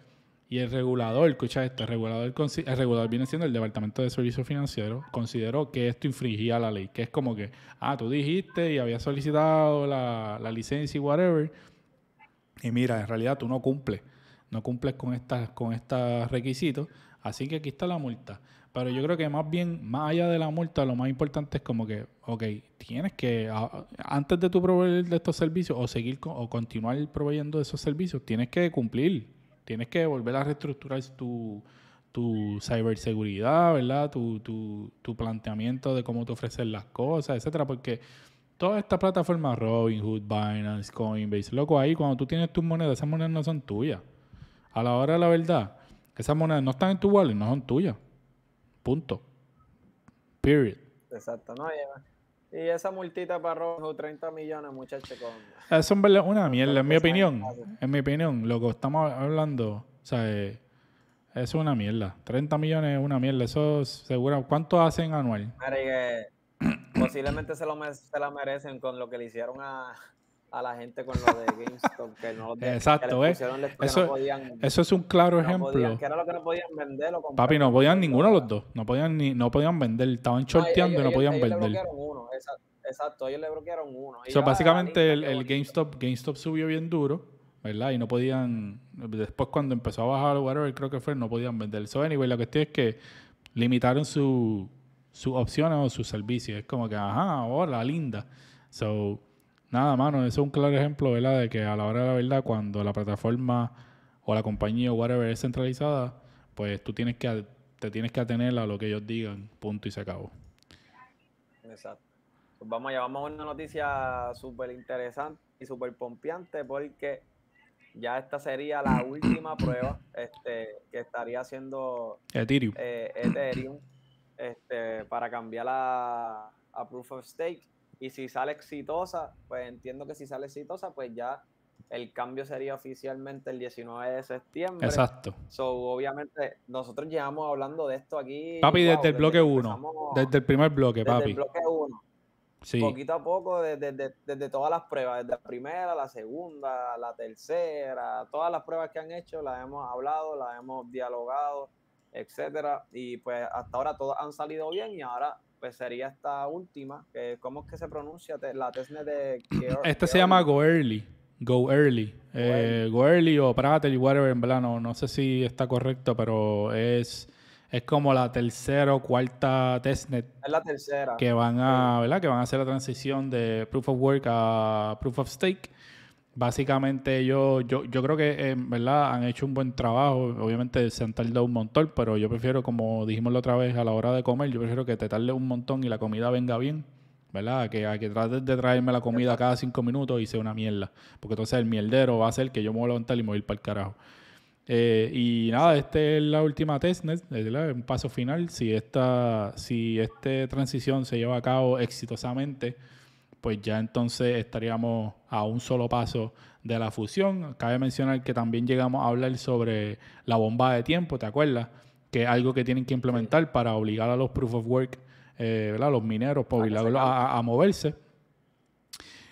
Y el regulador, escucha esto, el regulador, el regulador viene siendo el Departamento de Servicios Financieros, consideró que esto infringía la ley, que es como que, ah, tú dijiste y había solicitado la, licencia y whatever, y mira, en realidad tú no cumples, no cumples con estas con estos requisitos, así que aquí está la multa. Pero yo creo que más bien, más allá de la multa, lo más importante es como que, ok, tienes que, antes de tu proveer de estos servicios o seguir o continuar proveyendo esos servicios, tienes que cumplir tienes que volver a reestructurar tu, tu ciberseguridad, ¿verdad? Tu, planteamiento de cómo te ofrecen las cosas, etcétera, porque toda esta plataforma Robinhood, Binance, Coinbase, loco, ahí cuando tú tienes tus monedas, esas monedas no son tuyas. A la hora de la verdad, esas monedas no están en tu wallet, no son tuyas. Punto. Period. Exacto, no, lleva y esa multita para Rojo, 30 millones, muchachos. Ah, eh, eso es una mierda, en mi opinión. En mi opinión, lo que estamos hablando, o sea, es una mierda. 30 millones es una mierda. Eso seguro. ¿Cuánto hacen anual? posiblemente se, lo la merecen con lo que le hicieron a, la gente con lo de GameStop que no Exacto, eh. eso, eso es un claro ejemplo. Papi, no podían ninguno de los dos. No podían ni no podían vender. Estaban shorteando y no podían vender. Exacto, ellos le bloquearon uno. So, básicamente el, GameStop, GameStop subió bien duro, ¿verdad? Y no podían, después cuando empezó a bajar el whatever, creo que fue, no podían vender. So, anyway, la cuestión es que limitaron sus opciones o sus servicios. Es como que, ajá, hola, linda. So, nada, mano, eso es un claro ejemplo, ¿verdad? De que a la hora de la verdad, cuando la plataforma o la compañía o whatever es centralizada, pues tú tienes que, te tienes que atener a lo que ellos digan, punto y se acabó. Exacto. Pues vamos llevamos una noticia súper interesante y súper pompeante porque ya esta sería la última prueba este, que estaría haciendo Ethereum, eh, este, para cambiar a, Proof of Stake. Y si sale exitosa, pues entiendo que si sale exitosa, pues ya el cambio sería oficialmente el 19 de septiembre. Exacto. So, obviamente, nosotros llevamos hablando de esto aquí. Papi, desde el bloque 1. Desde el primer bloque, papi. Desde el bloque 1. Poquito a poco, desde, todas las pruebas, desde la primera, la segunda, la tercera, todas las pruebas que han hecho, las hemos hablado, las hemos dialogado, etcétera. Y pues hasta ahora todas han salido bien y ahora pues sería esta última, ¿cómo es que se pronuncia? La tesne de... se llama Go Early. Go Early. Go, eh, early. o Prater whatever, en verdad, no, no sé si está correcto, pero es es como la tercera o cuarta testnet. Es la tercera. Que van a, ¿verdad? Que van a hacer la transición de Proof of Work a Proof of Stake. Básicamente yo, yo, yo creo que, em, ¿verdad? Han hecho un buen trabajo. Obviamente se han tardado un montón, pero yo prefiero, como dijimos la otra vez, a la hora de comer, yo prefiero que te tarde un montón y la comida venga bien. ¿verdad? Que, a que trates de traerme la comida cada cinco minutos y sea una mierda. Porque entonces el mierdero va a ser que yo me voy a y me voy a ir para el carajo. Eh, y nada, esta es la última testnet, un paso final. Si esta, si transición se lleva a cabo exitosamente, pues ya entonces estaríamos a un solo paso de la fusión. Cabe mencionar que también llegamos a hablar sobre la bomba de tiempo, ¿te acuerdas? Que es algo que tienen que implementar para obligar a los proof of work, eh, los mineros, pues, a, moverse.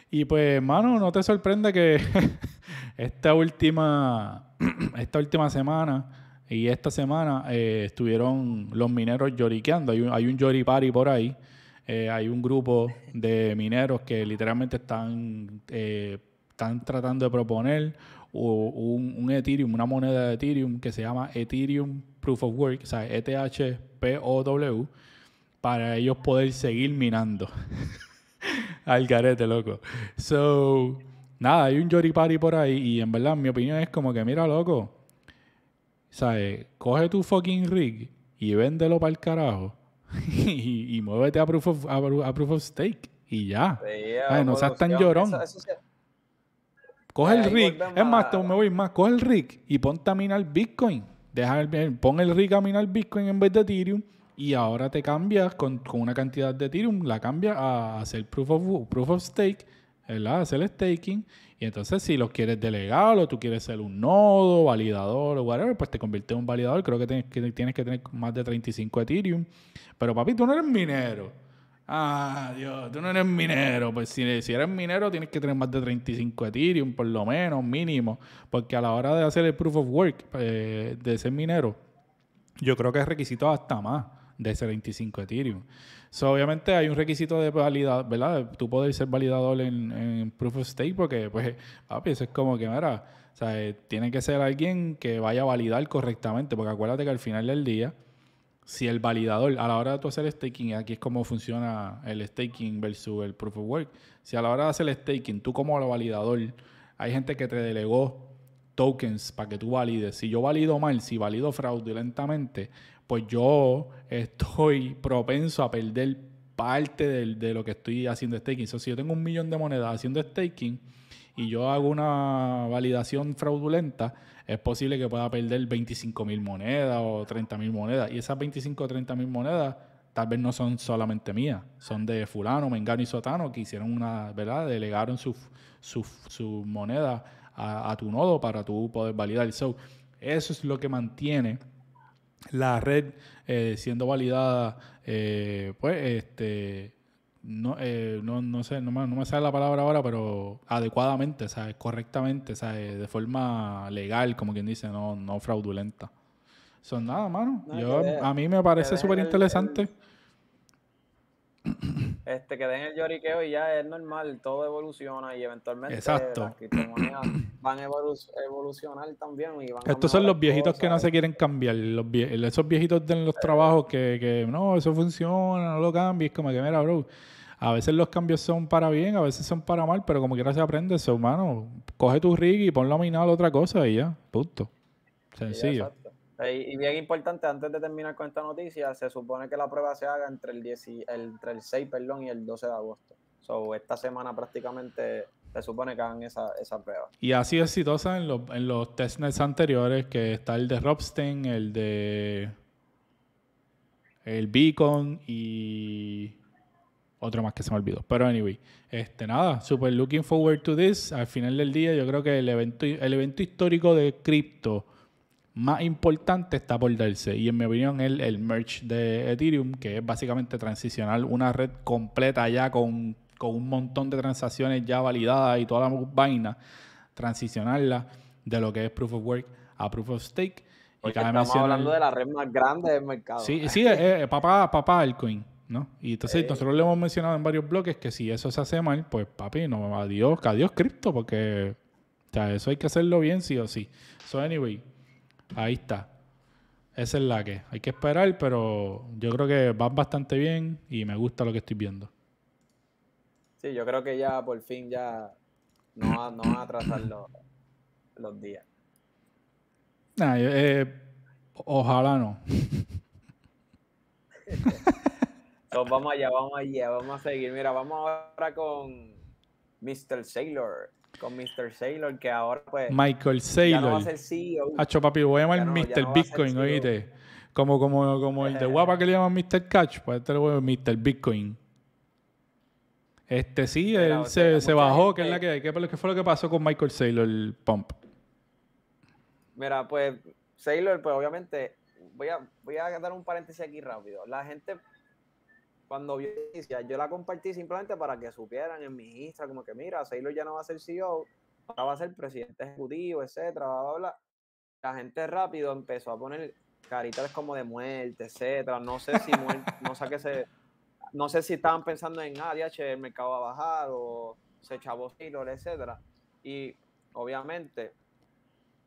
Y pues, mano, no te sorprende que Esta última, esta última semana y esta semana eh, estuvieron los mineros lloriqueando. Hay un, hay un party por ahí. Eh, hay un grupo de mineros que literalmente están, eh, están tratando de proponer un, Ethereum, una moneda de Ethereum que se llama Ethereum Proof of Work, o sea, ETHPOW, para ellos poder seguir minando. Al garete, loco. So nada, hay un Party por ahí y en verdad mi opinión es como que, mira, loco, ¿sabes? Coge tu fucking rig y véndelo para el carajo y, muévete a proof, of, stake y ya. no seas tan llorón. Coge el rig, es más, me voy más, coge el rig y ponte a minar Bitcoin. Deja el, pon el rig a minar Bitcoin en vez de Ethereum y ahora te cambias con, una cantidad de Ethereum, la cambias a hacer proof of, proof of stake Hacer el staking. Y entonces, si los quieres delegar o tú quieres ser un nodo, validador o whatever, pues te conviertes en un validador. Creo que tienes, que tienes que tener más de 35 Ethereum. Pero papi, tú no eres minero. Ah, Dios, tú no eres minero. Pues si, si eres minero, tienes que tener más de 35 Ethereum, por lo menos, mínimo. Porque a la hora de hacer el proof of work, eh, de ser minero, yo creo que es requisito hasta más de ese 25 Ethereum. So, obviamente hay un requisito de validad, ¿verdad? Tú puedes ser validador en, Proof of Stake porque, pues, papi, eso es como que, mira, o sea, eh, tiene que ser alguien que vaya a validar correctamente, porque acuérdate que al final del día, si el validador, a la hora de tú hacer staking, aquí es como funciona el staking versus el Proof of Work, si a la hora de hacer el staking, tú como validador, hay gente que te delegó tokens para que tú valides. Si yo valido mal, si valido fraudulentamente, pues yo estoy propenso a perder parte de, lo que estoy haciendo staking. si yo tengo un millón de monedas haciendo staking y yo hago una validación fraudulenta, es posible que pueda perder 25.000 mil monedas o 30.000 mil monedas. Y esas 25 o 30.000 mil monedas tal vez no son solamente mías, son de fulano, mengano y sotano que hicieron una, ¿verdad? Delegaron su, su, moneda a, tu nodo para tú poder validar. So, eso es lo que mantiene la red eh, siendo validada, eh, pues, este, no, eh, no, sé, no me, sale la palabra ahora, pero adecuadamente, sea, Correctamente, o sea, De forma legal, como quien dice, no, no fraudulenta. Son nada, mano. a mí me parece súper interesante. Este, que den el lloriqueo y ya es normal, todo evoluciona y eventualmente van a evolucionar también. Estos son los viejitos que no se quieren cambiar, los esos viejitos de los trabajos que, que, no, eso funciona, no lo cambies, como que mira, bro. A veces los cambios son para bien, a veces son para mal, pero como quiera se aprende, eso, humano. Coge tu rig y ponlo a minar otra cosa y ya, punto. Sencillo. Y bien importante, antes de terminar con esta noticia, se supone que la prueba se haga entre el, y, el, entre 6 perdón, y el 12 de agosto. So, esta semana prácticamente se supone que hagan esa, esa prueba. Y ha sido exitosa en los, en testnets anteriores, que está el de Robstein, el de el Beacon y otro más que se me olvidó. Pero anyway, este nada, super looking forward to this. Al final del día, yo creo que el evento, el evento histórico de cripto más importante está por darse. Y en mi opinión, el, el merge de Ethereum, que es básicamente transicionar una red completa ya con, con un montón de transacciones ya validadas y toda la vaina, transicionarla de lo que es Proof of Work a Proof of Stake. y cada estamos hablando de la red más grande del mercado. Sí, sí, eh, eh, papá, el coin ¿no? Y entonces eh. nosotros le hemos mencionado en varios bloques que si eso se hace mal, pues papi, no, adiós, adiós cripto, porque o sea, eso hay que hacerlo bien sí o sí. So anyway, Ahí está. ese es la que hay que esperar, pero yo creo que va bastante bien y me gusta lo que estoy viendo. Sí, yo creo que ya por fin ya no, van a atrasar los, días. Eh, ojalá no. Entonces, vamos allá, vamos allá, vamos a seguir. Mira, vamos ahora con Mr. Sailor con Mr. Saylor, que ahora pues. Michael Saylor. Ya no a e papi, voy a llamar Mr. Bitcoin, e oíste. Como, como, como el de eh. guapa que le llaman Mr. Catch, pues este lo voy a Mr. Bitcoin. Este sí, él se, bajó, que es la que hay. ¿Qué fue lo que pasó con Michael Saylor, el pump? Mira, pues Saylor, pues obviamente, voy voy a dar un paréntesis aquí rápido. La gente cuando vio yo la compartí simplemente para que supieran en mi insta como que mira, Sailor ya no va a ser CEO, ahora va a ser presidente ejecutivo, etcétera, bla, La gente rápido empezó a poner caritas como de muerte, etcétera. No sé si no sé qué se. No sé si estaban pensando en ah, el mercado va a bajar o se echaba Sailor, etcétera. Y obviamente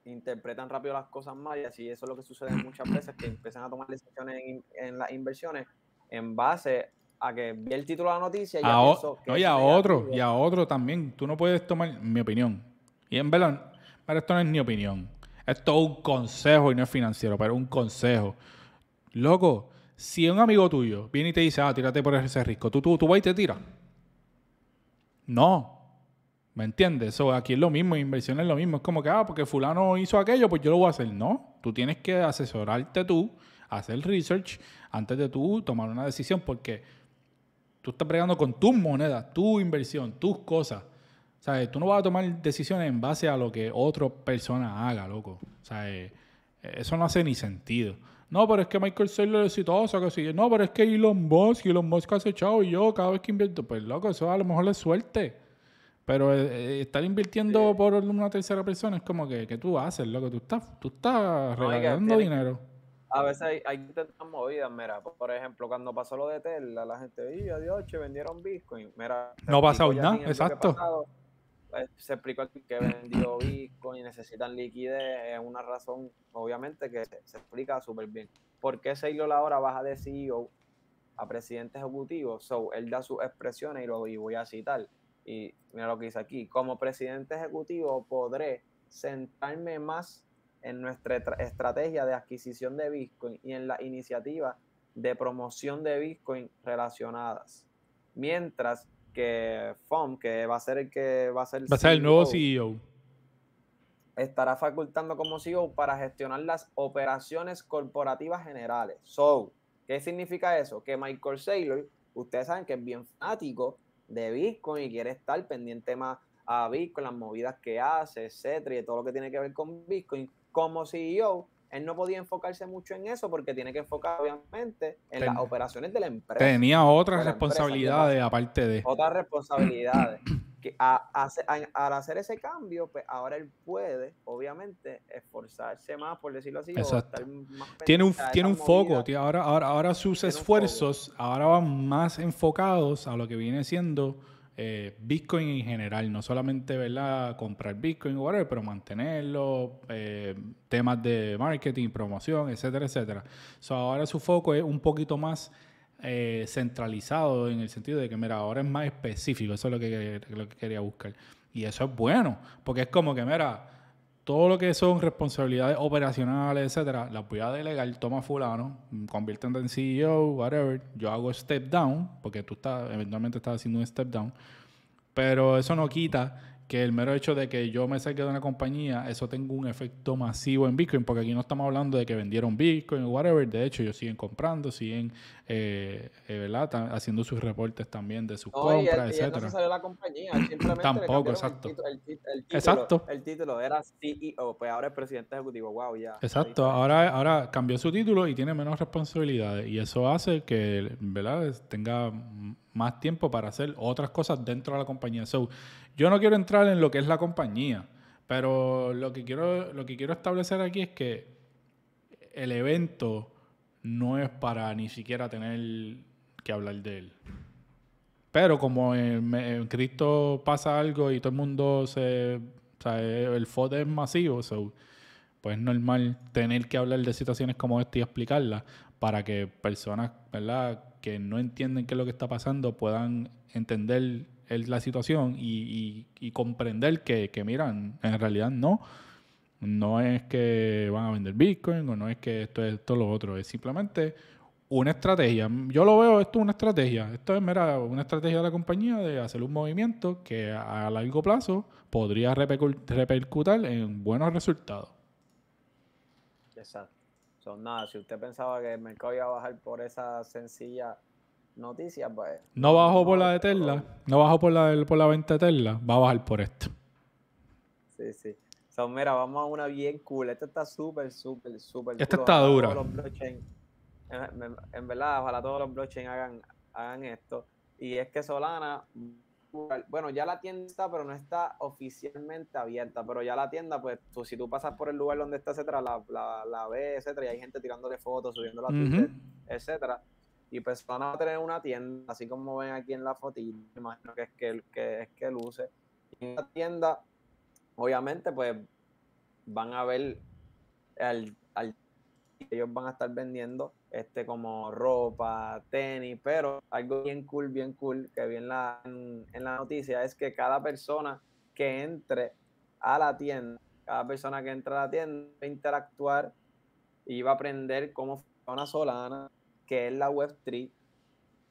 interpretan rápido las cosas mal y eso es lo que sucede muchas veces que empiezan a tomar decisiones en, en las inversiones en base a que vi el título de la noticia y a, eso... no, y a otro, y a otro también. Tú no puedes tomar mi opinión. Y en verdad, pero esto no es mi opinión. Esto es un consejo y no es financiero, pero un consejo. Loco, si un amigo tuyo viene y te dice, ah, tírate por ese riesgo, tú, tú, tú vas y te tiras. No. ¿Me entiendes? Eso aquí es lo mismo, inversión es lo mismo. Es como que, ah, porque fulano hizo aquello, pues yo lo voy a hacer. No, tú tienes que asesorarte tú hacer research antes de tú tomar una decisión, porque tú estás pregando con tus monedas, tu inversión, tus cosas. ¿Sabes? Tú no vas a tomar decisiones en base a lo que otra persona haga, loco. ¿Sabes? Eh, eso no hace ni sentido. No, pero es que Michael Saylor es exitoso, que sigue No, pero es que Elon Musk, Elon Musk hace chao y yo cada vez que invierto, pues loco, eso a lo mejor le suerte. Pero eh, eh, estar invirtiendo por una tercera persona es como que, que tú haces, loco, tú estás, tú estás regalando dinero a veces hay, que tener movidas, mira, por ejemplo, cuando pasó lo de Tesla, la gente, veía, Dios, vendieron Bitcoin. Mira, no pasó nada, exacto. Eh, se explicó que vendió Bitcoin, y necesitan liquidez, es una razón, obviamente, que se, explica súper bien. ¿Por qué se hizo la hora baja de CEO a presidente ejecutivo? So, él da sus expresiones y lo y voy a citar. Y mira lo que dice aquí, como presidente ejecutivo podré sentarme más en nuestra estrategia de adquisición de Bitcoin y en la iniciativa de promoción de Bitcoin relacionadas. Mientras que FOM, que va a ser el que va a ser, el nuevo CEO, e estará facultando como CEO para gestionar las operaciones corporativas generales. So, ¿qué significa eso? Que Michael Saylor, ustedes saben que es bien fanático de Bitcoin y quiere estar pendiente más a Bitcoin, las movidas que hace, etcétera, y todo lo que tiene que ver con Bitcoin como CEO, él no podía enfocarse mucho en eso porque tiene que enfocar, obviamente, en las operaciones de la empresa. Tenía otras responsabilidades aparte de. Otras responsabilidades. que al hacer ese cambio, pues ahora él puede, obviamente, esforzarse más, por decirlo así. O estar más tiene un, tiene un foco, Ahora, ahora, ahora sus esfuerzos ahora van más enfocados a lo que viene siendo eh, Bitcoin en general, no solamente ¿verdad? comprar Bitcoin o pero mantenerlo, eh, temas de marketing, promoción, etcétera, etcétera. ahora su foco es un poquito más eh, centralizado en el sentido de que, mira, ahora es más específico, eso es lo que, lo que quería buscar. Y eso es bueno, porque es como que, mira, todo lo que son responsabilidades operacionales, etcétera, las voy a delegar, toma fulano, mm, convierte en CEO, whatever, yo hago step down, porque tú estás, eventualmente estás haciendo un step down, pero eso no quita que el mero hecho de que yo me saque de una compañía, eso tenga un efecto masivo en Bitcoin, porque aquí no estamos hablando de que vendieron Bitcoin o whatever, de hecho ellos siguen comprando, siguen eh, eh, ¿verdad? haciendo sus reportes también de sus compras, etc. Tampoco, exacto. El, título, exacto. El título era CEO, pues ahora es presidente ejecutivo, wow, ya. Exacto, ahora, ahora cambió su título y tiene menos responsabilidades y eso hace que, ¿verdad? Tenga más tiempo para hacer otras cosas dentro de la compañía. So, yo no quiero entrar en lo que es la compañía, pero lo que quiero, lo que quiero establecer aquí es que el evento no es para ni siquiera tener que hablar de él. Pero como en, Cristo pasa algo y todo el mundo se... O sea, eh, el FOD es masivo, so, pues es normal tener que hablar de situaciones como esta y explicarlas para que personas, ¿verdad? que no entienden qué es lo que está pasando puedan entender la situación y, comprender que, que, miran, en realidad no. No es que van a vender Bitcoin o no es que esto es todo lo otro. Es simplemente una estrategia. Yo lo veo, esto es una estrategia. Esto es mera, una estrategia de la compañía de hacer un movimiento que a largo plazo podría repercutir en buenos resultados. Exacto. Son nada, si usted pensaba que el mercado iba a bajar por esa sencilla noticia, pues. No bajó por la de Tesla, no bajó por la, por la venta de Tesla, va a bajar por esto. Sí, sí mira, vamos a una bien cool. Esta está súper, súper, súper Esta está dura. Eh, en, verdad, ojalá todos los blockchain hagan, hagan esto. Y es que Solana, bueno, ya la tienda está, pero no está oficialmente abierta. Pero ya la tienda, pues tú, si tú pasas por el lugar donde está, etcétera, la, la, la ves, etcétera, y hay gente tirándole fotos, subiendo la etcétera. Y pues Solana va a tener una tienda, así como ven aquí en la fotilla. imagino que es que, que, es que luce. Y en la tienda obviamente, pues van a ver al, ellos van a estar vendiendo este como ropa, tenis, pero algo bien cool, bien cool que vi en la, noticia es que cada persona que entre a la tienda, cada persona que entra a la tienda va a interactuar y va a aprender cómo funciona Solana, que es la Web3,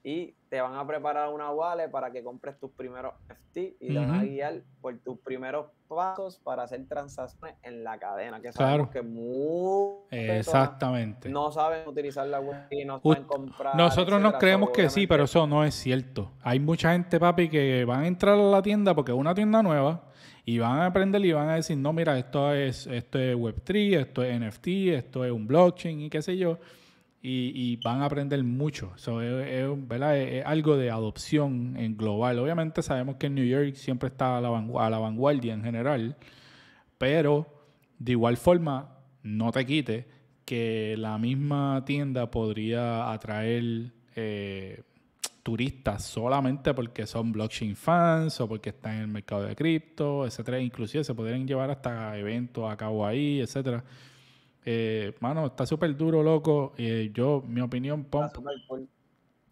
y te van a preparar una wallet para que compres tus primeros FT y te van a guiar por tus primeros pasos para hacer transacciones en la cadena, que sabemos que muy Exactamente. no saben utilizar la web y no saben comprar. Nosotros nos creemos que sí, pero eso no es cierto. Hay mucha gente, papi, que van a entrar a la tienda porque es una tienda nueva y van a aprender y van a decir, no, mira, esto es, esto es Web3, esto es NFT, esto es un blockchain y qué sé yo y, van a aprender mucho. So, es, algo de adopción en global. Obviamente sabemos que en New York siempre está a la, vanguardia en general, pero de igual forma, no te quites que la misma tienda podría atraer eh, turistas solamente porque son blockchain fans o porque están en el mercado de cripto, etcétera. Inclusive se podrían llevar hasta eventos a cabo ahí, etcétera. Eh, mano, está súper duro, loco. Eh, yo, mi opinión,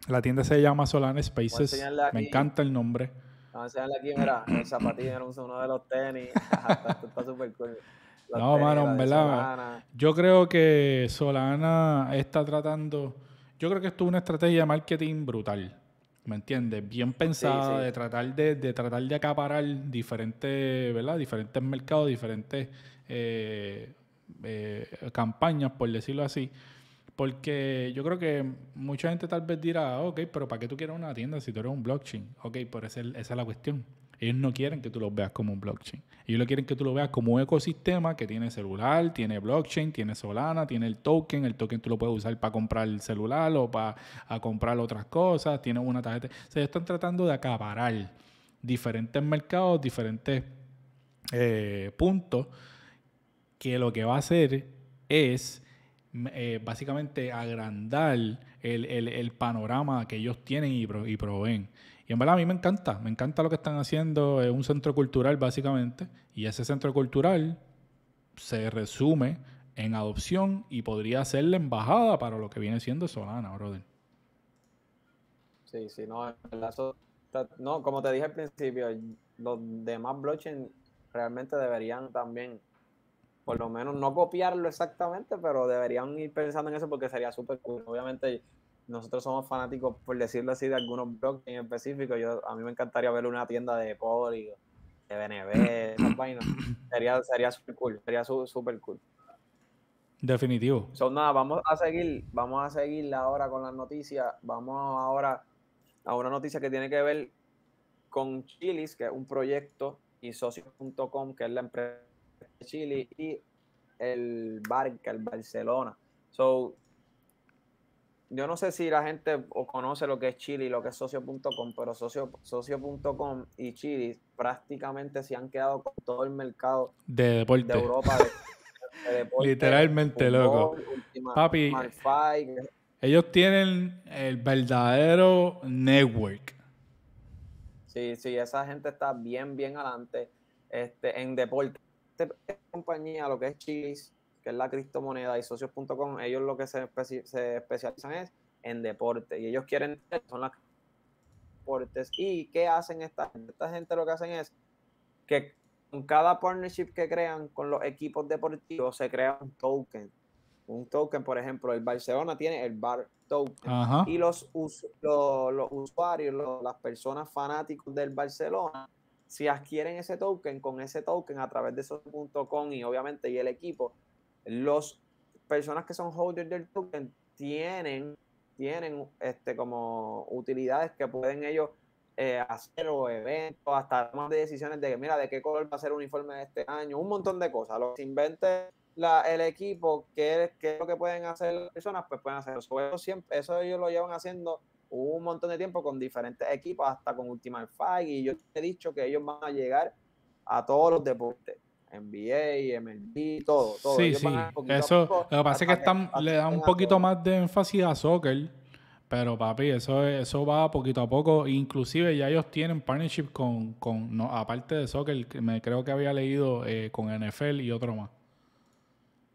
La tienda se llama Solana Spaces. Me encanta el nombre. Vamos a aquí, mira, uno de los tenis. está no, mano, verdad. Yo creo que Solana está tratando. Yo creo que esto es una estrategia de marketing brutal. ¿Me entiendes? Bien pensada, de tratar de, de, tratar de acaparar diferentes, ¿verdad? Diferentes mercados, diferentes eh, eh, campañas, por decirlo así. Porque yo creo que mucha gente tal vez dirá, ah, ok, pero ¿para qué tú quieres una tienda si tú eres un blockchain? Ok, pero esa es la cuestión. Ellos no quieren que tú los veas como un blockchain. Ellos lo quieren que tú lo veas como un ecosistema que tiene celular, tiene blockchain, tiene Solana, tiene el token. El token tú lo puedes usar para comprar el celular o para comprar otras cosas. Tiene una tarjeta. O sea, ellos están tratando de acaparar diferentes mercados, diferentes eh, puntos que lo que va a hacer es mm, eh, básicamente agrandar el, panorama que ellos tienen y, y, proveen. Y en verdad a mí me encanta, me encanta lo que están haciendo, es un centro cultural básicamente, y ese centro cultural se resume en adopción y podría ser la embajada para lo que viene siendo Solana, brother. Sí, sí, no, no como te dije al principio, los demás blockchain realmente deberían también por lo menos no copiarlo exactamente, pero deberían ir pensando en eso porque sería súper cool. Obviamente nosotros somos fanáticos, por decirlo así, de algunos blogs en específico. Yo, a mí me encantaría ver una tienda de y de BNB, de vainas. Sería, sería súper cool, sería cool. Definitivo. Son nada, vamos a seguir, vamos a seguir ahora con las noticias. Vamos ahora a una noticia que tiene que ver con Chilis, que es un proyecto, y socios.com, que es la empresa Chile y el Barca, el Barcelona. So, yo no sé si la gente conoce lo que es Chile y lo que es socio.com, pero socio.com y Chile prácticamente se han quedado con todo el mercado de, deporte. de Europa. Literalmente, loco. Papi, ellos tienen el verdadero network. Sí, sí, esa gente está bien, bien adelante este, en deporte esta compañía, lo que es Chili's, que es la criptomoneda y socios.com, ellos lo que se, especializan es en deporte y ellos quieren, son las deportes. ¿Y qué hacen esta gente? Esta gente lo que hacen es que con cada partnership que crean con los equipos deportivos se crea un token. Un token, por ejemplo, el Barcelona tiene el Bar Token. Y los, los, usuarios, las personas fanáticos del Barcelona si adquieren ese token, con ese token a través de Soto.com y obviamente y el equipo, las personas que son holders del token tienen, tienen este, como utilidades que pueden ellos eh, hacer o eventos, hasta más decisiones de que, mira, de qué color va a ser el uniforme de este año, un montón de cosas. Los invente la, el equipo, qué, es lo que pueden hacer las personas, pues pueden hacer Eso, siempre, eso ellos lo llevan haciendo un montón de tiempo con diferentes equipos, hasta con Ultimate Fight, y yo te he dicho que ellos van a llegar a todos los deportes. NBA, MLB, todo, todo. Sí, sí. Eso, lo que pasa es que, están, le dan un poquito más de énfasis a soccer, pero papi, eso, eso va poquito a poco. Inclusive ya ellos tienen partnership con, aparte de soccer, me creo que había leído eh, con NFL y otro más.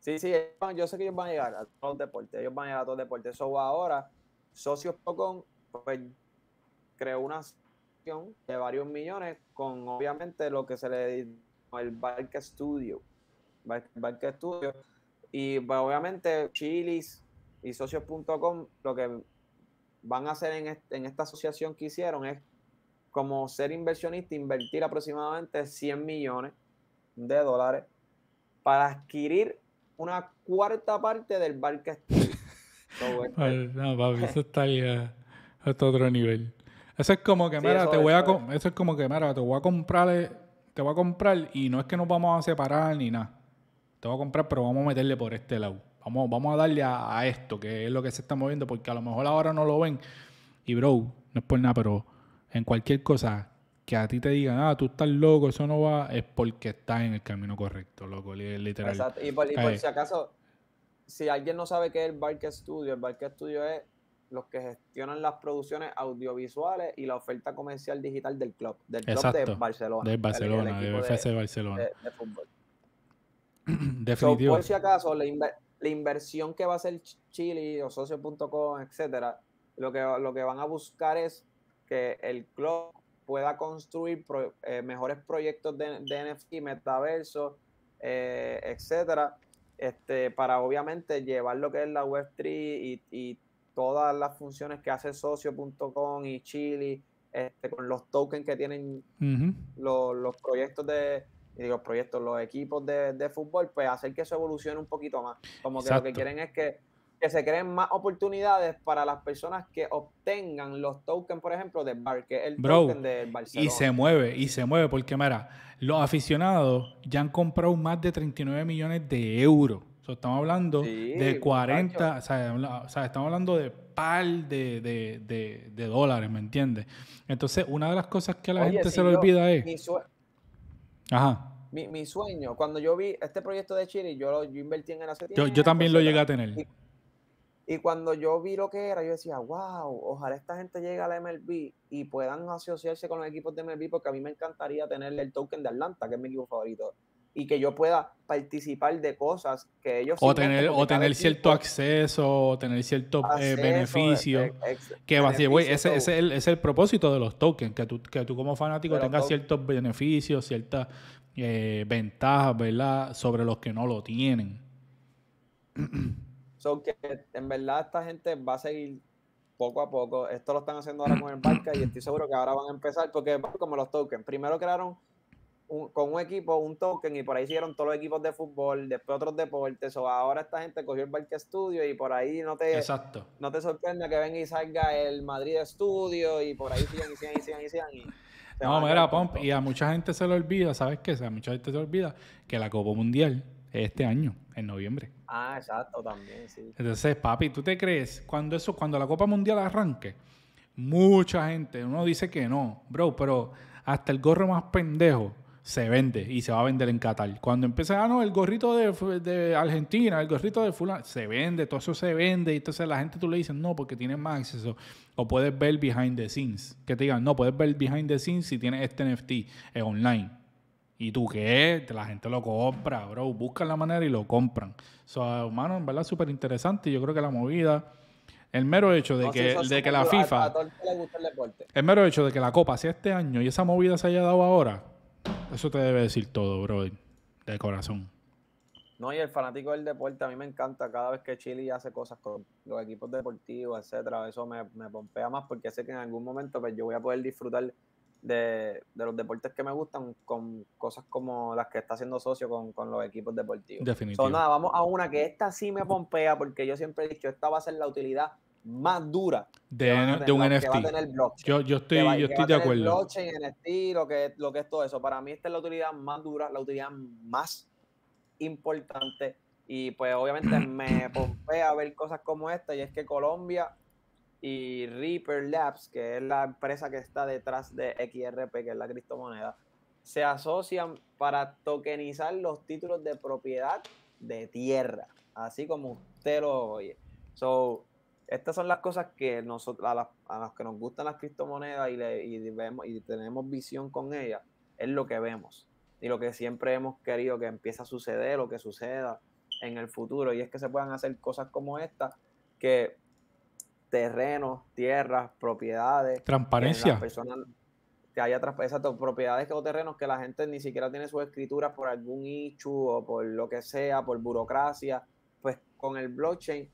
Sí, sí, yo sé que ellos van a llegar a todos los deportes, ellos van a llegar a todos los deportes. Eso va ahora Socios.com pues, creó una asociación de varios millones con obviamente lo que se le dio el Barca Studio. Studio. Y pues, obviamente Chilis y Socios.com lo que van a hacer en, en esta asociación que hicieron es como ser inversionista, invertir aproximadamente 100 millones de dólares para adquirir una cuarta parte del Barca Studio no, papi, eso está ahí a, hasta otro nivel. Eso es como que, te voy a, eso es como que, mira, te voy a comprar, eh, te voy a comprar y no es que nos vamos a separar ni nada. Te voy a comprar, pero vamos a meterle por este lado. Vamos, vamos a darle a, esto, que es lo que se está moviendo, porque a lo mejor ahora no lo ven. Y bro, no es por nada, pero en cualquier cosa que a ti te digan, ah, tú estás loco, eso no va, es porque estás en el camino correcto, loco, literal. Exacto. y por eh, si acaso, si alguien no sabe qué es el Barca Studio, el Barca Studio es los que gestionan las producciones audiovisuales y la oferta comercial digital del club, del club de Barcelona. Del FC Barcelona. De, fútbol. Definitivo. por si acaso, la, inversión que va a hacer Chile o socio.com, etcétera, lo que, lo que van a buscar es que el club pueda construir eh, mejores proyectos de, de NFT, metaverso, eh, etcétera, este, para obviamente llevar lo que es la Web3 y, todas las funciones que hace socio.com y Chile este, con los tokens que tienen los, proyectos de los proyectos, los equipos de, fútbol, pues hacer que eso evolucione un poquito más. Como que lo que quieren es que que se creen más oportunidades para las personas que obtengan los tokens, por ejemplo, de Bar, que el Bro, token de Barcelona. Y se mueve, y se mueve, porque mira, los aficionados ya han comprado más de 39 millones de euros. estamos hablando de 40, o sea, estamos hablando de pal de, de, dólares, ¿me entiendes? Entonces, una de las cosas que a la gente se le olvida es... Mi Ajá. Mi, sueño, cuando yo vi este proyecto de Chile, yo, lo, invertí en hace Yo, también lo llegué a tener. Y cuando yo vi lo que era, yo decía, wow, ojalá esta gente llegue a la MLB y puedan asociarse con los equipos de MLB, porque a mí me encantaría tener el token de Atlanta, que es mi equipo favorito, y que yo pueda participar de cosas que ellos... O tener, pues, o tener cierto acceso, o tener cierto eh, beneficio. que va ese, ese es, el, es el propósito de los tokens, que tú, que tú como fanático tengas ciertos beneficios, ciertas eh, ventajas, ¿verdad? Sobre los que no lo tienen. son que en verdad esta gente va a seguir poco a poco. Esto lo están haciendo ahora con el Barca y estoy seguro que ahora van a empezar porque como los tokens. Primero crearon con un equipo un token y por ahí hicieron todos los equipos de fútbol, después otros deportes. O ahora esta gente cogió el Barca Estudio y por ahí no te, Exacto. no te que venga y salga el Madrid Studio y por ahí sigan y sigan y sigan y no, mira, y a mucha gente se le olvida, ¿sabes qué? a mucha gente se le olvida que la Copa Mundial este año, en noviembre. Ah, exacto, también, sí. Entonces, papi, ¿tú te crees? Cuando eso, cuando la Copa Mundial arranque, mucha gente, uno dice que no, bro, pero hasta el gorro más pendejo se vende y se va a vender en Qatar. Cuando empieza, ah, no, el gorrito de, Argentina, el gorrito de fulano, se vende, todo eso se vende. Y entonces la gente tú le dices, no, porque tienes más acceso. O puedes ver behind the scenes. Que te digan, no, puedes ver behind the scenes si tienes este NFT online. ¿Y tú qué? La gente lo compra, bro. Buscan la manera y lo compran. So, hermano, en verdad súper interesante. Yo creo que la movida, el mero hecho de que, de que la FIFA. el, mero hecho de que la copa sea este año y esa movida se haya dado ahora, eso te debe decir todo, bro. De corazón. No, y el fanático del deporte, a mí me encanta cada vez que Chile hace cosas con los equipos deportivos, etcétera. Eso me, pompea más porque sé que en algún momento pues, yo voy a poder disfrutar de, de, los deportes que me gustan con cosas como las que está haciendo socio con, los equipos deportivos. Definitivamente. nada, vamos a una que esta sí me pompea porque yo siempre he dicho, esta va a ser la utilidad más dura de, un NFT. yo, estoy, de acuerdo. Blockchain, que, lo que es todo eso. Para mí esta es la utilidad más dura, la utilidad más importante. Y pues obviamente me pompea ver cosas como esta. Y es que Colombia y Reaper Labs, que es la empresa que está detrás de XRP, que es la criptomoneda, se asocian para tokenizar los títulos de propiedad de tierra, así como usted lo oye. So, estas son las cosas que a, las, que nos gustan las criptomonedas y, y, vemos, y tenemos visión con ellas, es lo que vemos y lo que siempre hemos querido que empiece a suceder o que suceda en el futuro. Y es que se puedan hacer cosas como estas que terrenos, tierras, propiedades. Transparencia. Que, que haya esas propiedades o terrenos que la gente ni siquiera tiene sus escrituras por algún ichu o por lo que sea, por burocracia. Pues con el blockchain,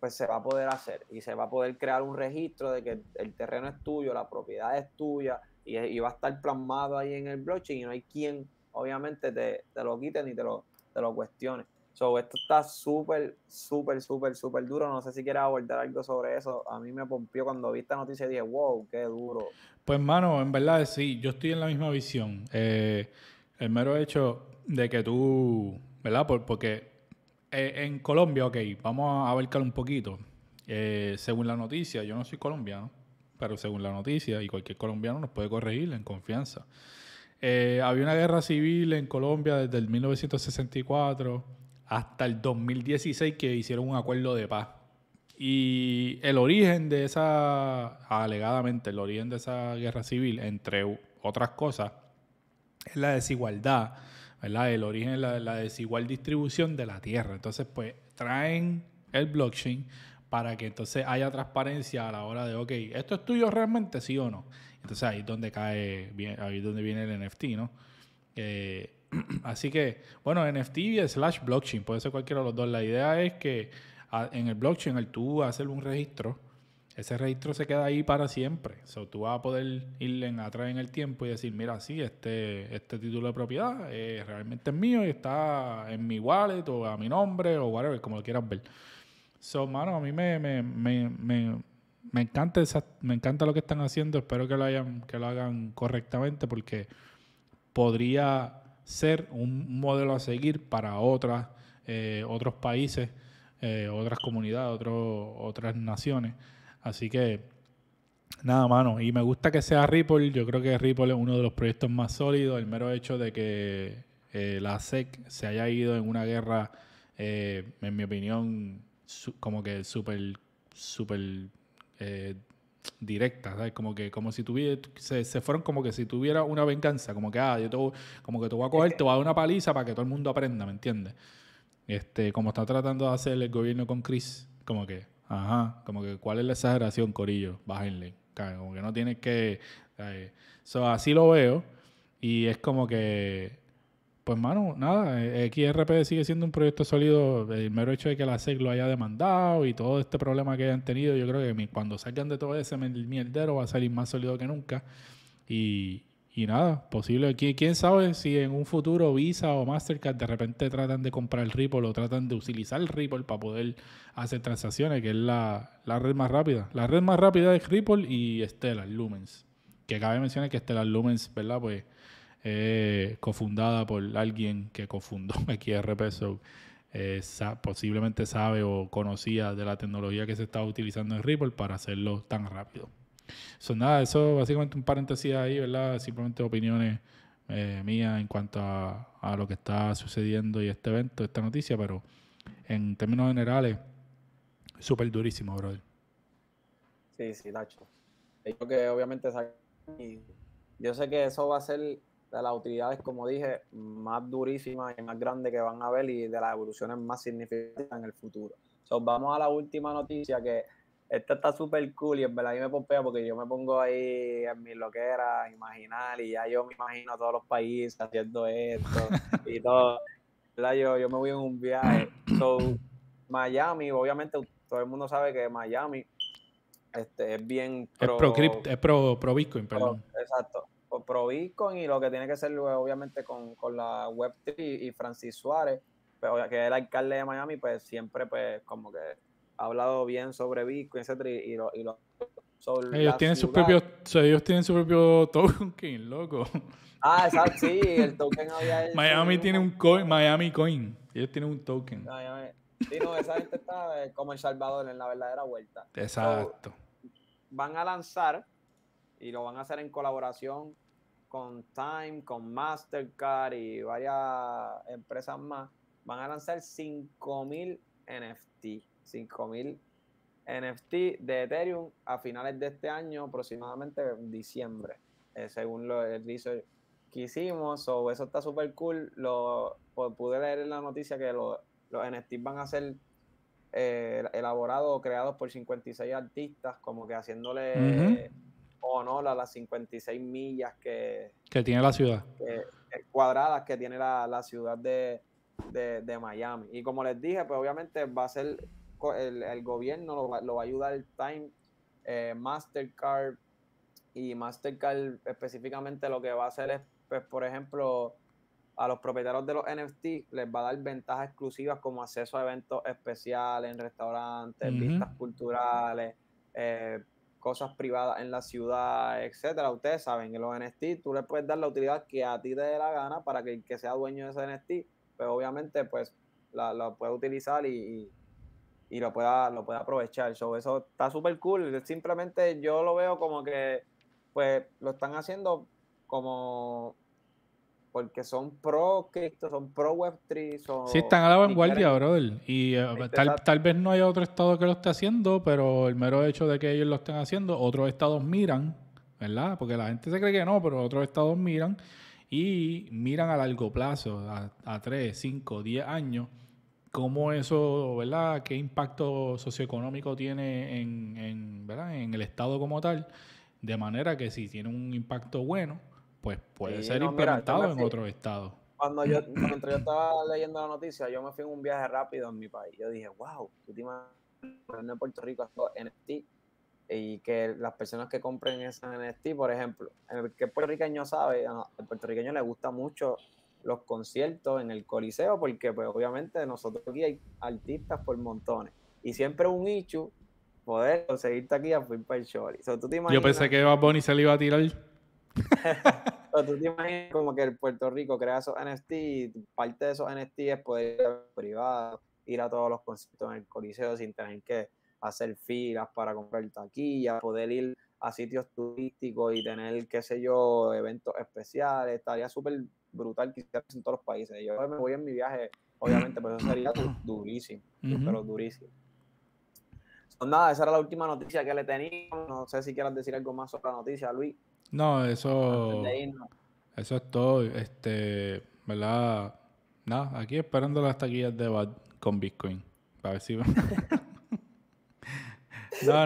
pues se va a poder hacer y se va a poder crear un registro de que el terreno es tuyo, la propiedad es tuya y, va a estar plasmado ahí en el blockchain y no hay quien, obviamente, te, te lo quite ni te lo, te lo cuestione. So, esto está súper, súper, súper, súper duro. No sé si quieres abordar algo sobre eso. A mí me pompió cuando vi esta noticia y dije, wow, qué duro. Pues, mano, en verdad sí, yo estoy en la misma visión. Eh, el mero hecho de que tú, ¿verdad? porque eh, en Colombia, ok, vamos a abarcar un poquito. Eh, según la noticia, yo no soy colombiano, pero según la noticia, y cualquier colombiano nos puede corregir en confianza. había una guerra civil en Colombia desde el 1964 hasta el 2016 que hicieron un acuerdo de paz. Y el origen de esa, alegadamente, el origen de esa guerra civil, entre otras cosas, es la desigualdad, ¿verdad? El origen es la, desigual distribución de la tierra. Entonces, pues traen el blockchain para que entonces haya transparencia a la hora de, ok, ¿esto es tuyo realmente, sí o no? Entonces ahí es donde cae, ahí es donde viene el NFT, ¿no? Eh, Así que, bueno, NFT slash blockchain, puede ser cualquiera de los dos. La idea es que en el blockchain, el tú hacer un registro, ese registro se queda ahí para siempre. O so, tú vas a poder ir en, atrás en el tiempo y decir, mira, sí, este, este título de propiedad eh, realmente es mío y está en mi wallet o a mi nombre o whatever, como lo quieras ver. So, mano, a mí me, encanta me encanta lo que están haciendo. Espero que lo hayan, que lo hagan correctamente porque podría ser un modelo a seguir para otras, eh, otros países, eh, otras comunidades, otros otras naciones. Así que, nada, mano. Y me gusta que sea Ripple. Yo creo que Ripple es uno de los proyectos más sólidos. El mero hecho de que eh, la SEC se haya ido en una guerra, en mi opinión, como que súper, súper directa, Como que como si tuviera, se, fueron como que si tuviera una venganza, como que, ah, te, como que te voy a coger, te voy a dar una paliza para que todo el mundo aprenda, ¿me entiendes? Este, como está tratando de hacer el gobierno con Chris, como que, ajá, como que, ¿cuál es la exageración, Corillo? Bájenle, como que no tienes que... Eh, así lo veo y es como que pues mano, nada, eh, XRP sigue siendo un proyecto sólido. El mero hecho de que la SEC lo haya demandado y todo este problema que hayan tenido, yo creo que cuando salgan de todo ese mierdero va a salir más sólido que nunca. Y, nada, posible. ¿Quién, sabe si en un futuro Visa o Mastercard de repente tratan de comprar el Ripple o tratan de utilizar el Ripple para poder hacer transacciones, que es la, red más rápida. La red más rápida es Ripple y Stellar Lumens. Que cabe mencionar que Stellar Lumens, ¿verdad? Pues eh, cofundada por alguien que cofundó XRP. eh, posiblemente sabe o conocía de la tecnología que se estaba utilizando en Ripple para hacerlo tan rápido. Son nada, eso básicamente un paréntesis ahí, ¿verdad? Simplemente opiniones eh, mías en cuanto a, a, lo que está sucediendo y este evento, esta noticia, pero en términos generales, súper durísimo, brother. Sí, sí, Nacho. Yo que obviamente yo sé que eso va a ser de las utilidades, como dije, más durísimas y más grandes que van a ver y de las evoluciones más significativas en el futuro. Entonces, vamos a la última noticia que esta está súper cool y en verdad a mí me pompea porque yo me pongo ahí en mi loquera, imaginar y ya yo me imagino a todos los países haciendo esto y todo. Yo, me voy en un viaje. So, Miami, obviamente todo el mundo sabe que Miami este, es bien pro, es pro, Bitcoin, perdón. exacto pro Bitcoin y lo que tiene que ser eh, obviamente con, la Web3 y, Francis Suárez, que es el alcalde de Miami, pues siempre pues como que ha hablado bien sobre Bitcoin, etc. y, lo, y lo ellos tienen sus propios, ellos tienen su propio token, loco. Ah, exacto, sí, el token había Miami tiene un coin, Miami Coin. Ellos tienen un token. no, esa gente está eh, como El Salvador en la verdadera vuelta. Exacto. van a lanzar y lo van a hacer en colaboración con Time, con Mastercard y varias empresas más, van a lanzar 5.000 NFT. 5.000 NFT de Ethereum a finales de este año, aproximadamente diciembre, eh, según lo, que hicimos. O eso está súper cool. Lo, pues, pude leer en la noticia que los NFT van a ser eh, elaborados o creados por 56 artistas, como que haciéndole a las 56 millas que, que tiene la ciudad. Eh, cuadradas que tiene la, ciudad de, Miami. Y como les dije, pues obviamente va a ser el, gobierno, lo, va a ayudar el Time, eh, Mastercard y Mastercard específicamente lo que va a hacer es, pues, por ejemplo, a los propietarios de los NFT les va a dar ventajas exclusivas como acceso a eventos especiales en restaurantes, culturales, eh, cosas privadas en la ciudad, etcétera. Ustedes saben que los NFT tú les puedes dar la utilidad que a ti te dé la gana para que el que sea dueño de ese NFT, pues obviamente pues la, pueda utilizar y, y, lo pueda lo aprovechar. So, eso está súper cool. Simplemente yo lo veo como que pues lo están haciendo como porque son pro cripto, son pro Web3. Son sí, están a la vanguardia, brother. Y eh, tal, tal, vez no haya otro estado que lo esté haciendo, pero el mero hecho de que ellos lo estén haciendo, otros estados miran, ¿verdad? Porque la gente se cree que no, pero otros estados miran y miran a largo plazo, a, a 3, 5, 10 años, cómo eso, ¿verdad? ¿Qué impacto socioeconómico tiene en, en, ¿verdad? en el estado como tal? De manera que si tiene un impacto bueno, pues puede ser no, implementado en otro estado Cuando yo, yo estaba leyendo la noticia, yo me fui en un viaje rápido en mi país. Yo dije, wow, tú te imaginas en Puerto Rico NFT y que las personas que compren en NFT, por ejemplo, el que puertorriqueño sabe, al puertorriqueño le gusta mucho los conciertos en el Coliseo porque pues obviamente nosotros aquí hay artistas por montones y siempre un nicho poder conseguirte aquí a para el show. Yo pensé que Bad Bunny se le iba a tirar tú te imaginas como que el Puerto Rico crea esos NFT parte de esos NFT es poder ir a ir a todos los conciertos en el Coliseo sin tener que hacer filas para comprar taquilla, poder ir a sitios turísticos y tener, qué sé yo, eventos especiales. Estaría súper brutal quizás en todos los países. Yo me voy en mi viaje, obviamente, pero pues eso sería durísimo, pero durísimo. Pues nada, esa era la última noticia que le teníamos. No sé si quieras decir algo más sobre la noticia, Luis. No, eso. Ah, eso es todo. Este, ¿verdad? Nada, aquí esperando las taquillas de bad con Bitcoin. a ver si. no,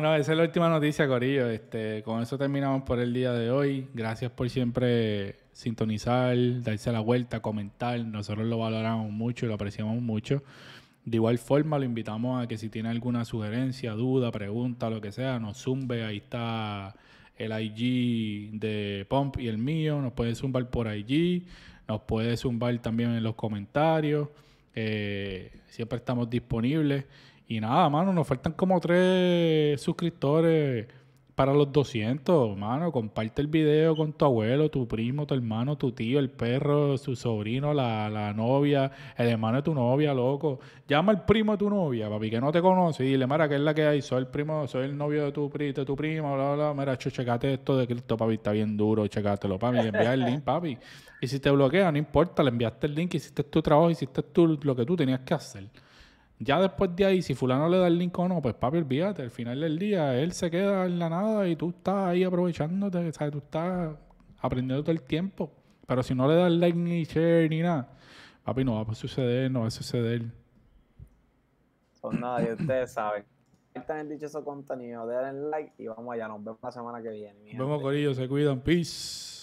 no, esa es la última noticia, Corillo. Este, con eso terminamos por el día de hoy. Gracias por siempre sintonizar, darse la vuelta, comentar. Nosotros lo valoramos mucho y lo apreciamos mucho. De igual forma, lo invitamos a que si tiene alguna sugerencia, duda, pregunta, lo que sea, nos zumbe. Ahí está el IG de Pump y el mío, nos puedes zumbar por IG, nos puede zumbar también en los comentarios, eh, siempre estamos disponibles. Y nada, mano, nos faltan como tres suscriptores para los 200, mano. Comparte el video con tu abuelo, tu primo, tu hermano, tu tío, el perro, su sobrino, la, novia, el hermano de tu novia, loco. Llama al primo de tu novia, papi, que no te conoce. Y dile, mira, que es la que hay. Soy el primo, soy el novio de tu, primo, tu prima, bla, bla, Mira, checate esto de Cristo, papi. Está bien duro, checátelo, papi. Le el link, papi. Y si te bloquea, no importa. Le enviaste el link, hiciste tu trabajo, hiciste tú lo que tú tenías que hacer. Ya después de ahí, si fulano le da el link o no, pues papi, olvídate, al final del día él se queda en la nada y tú estás ahí aprovechándote, ¿sabes? Tú estás aprendiendo todo el tiempo. Pero si no le das like ni share ni nada, papi, no va a suceder, no va a suceder. Son nadie ustedes saben. Están dicho dichoso contenido, denle like y vamos allá. Nos vemos la semana que viene. Vamos, Corillo, se cuidan. Peace.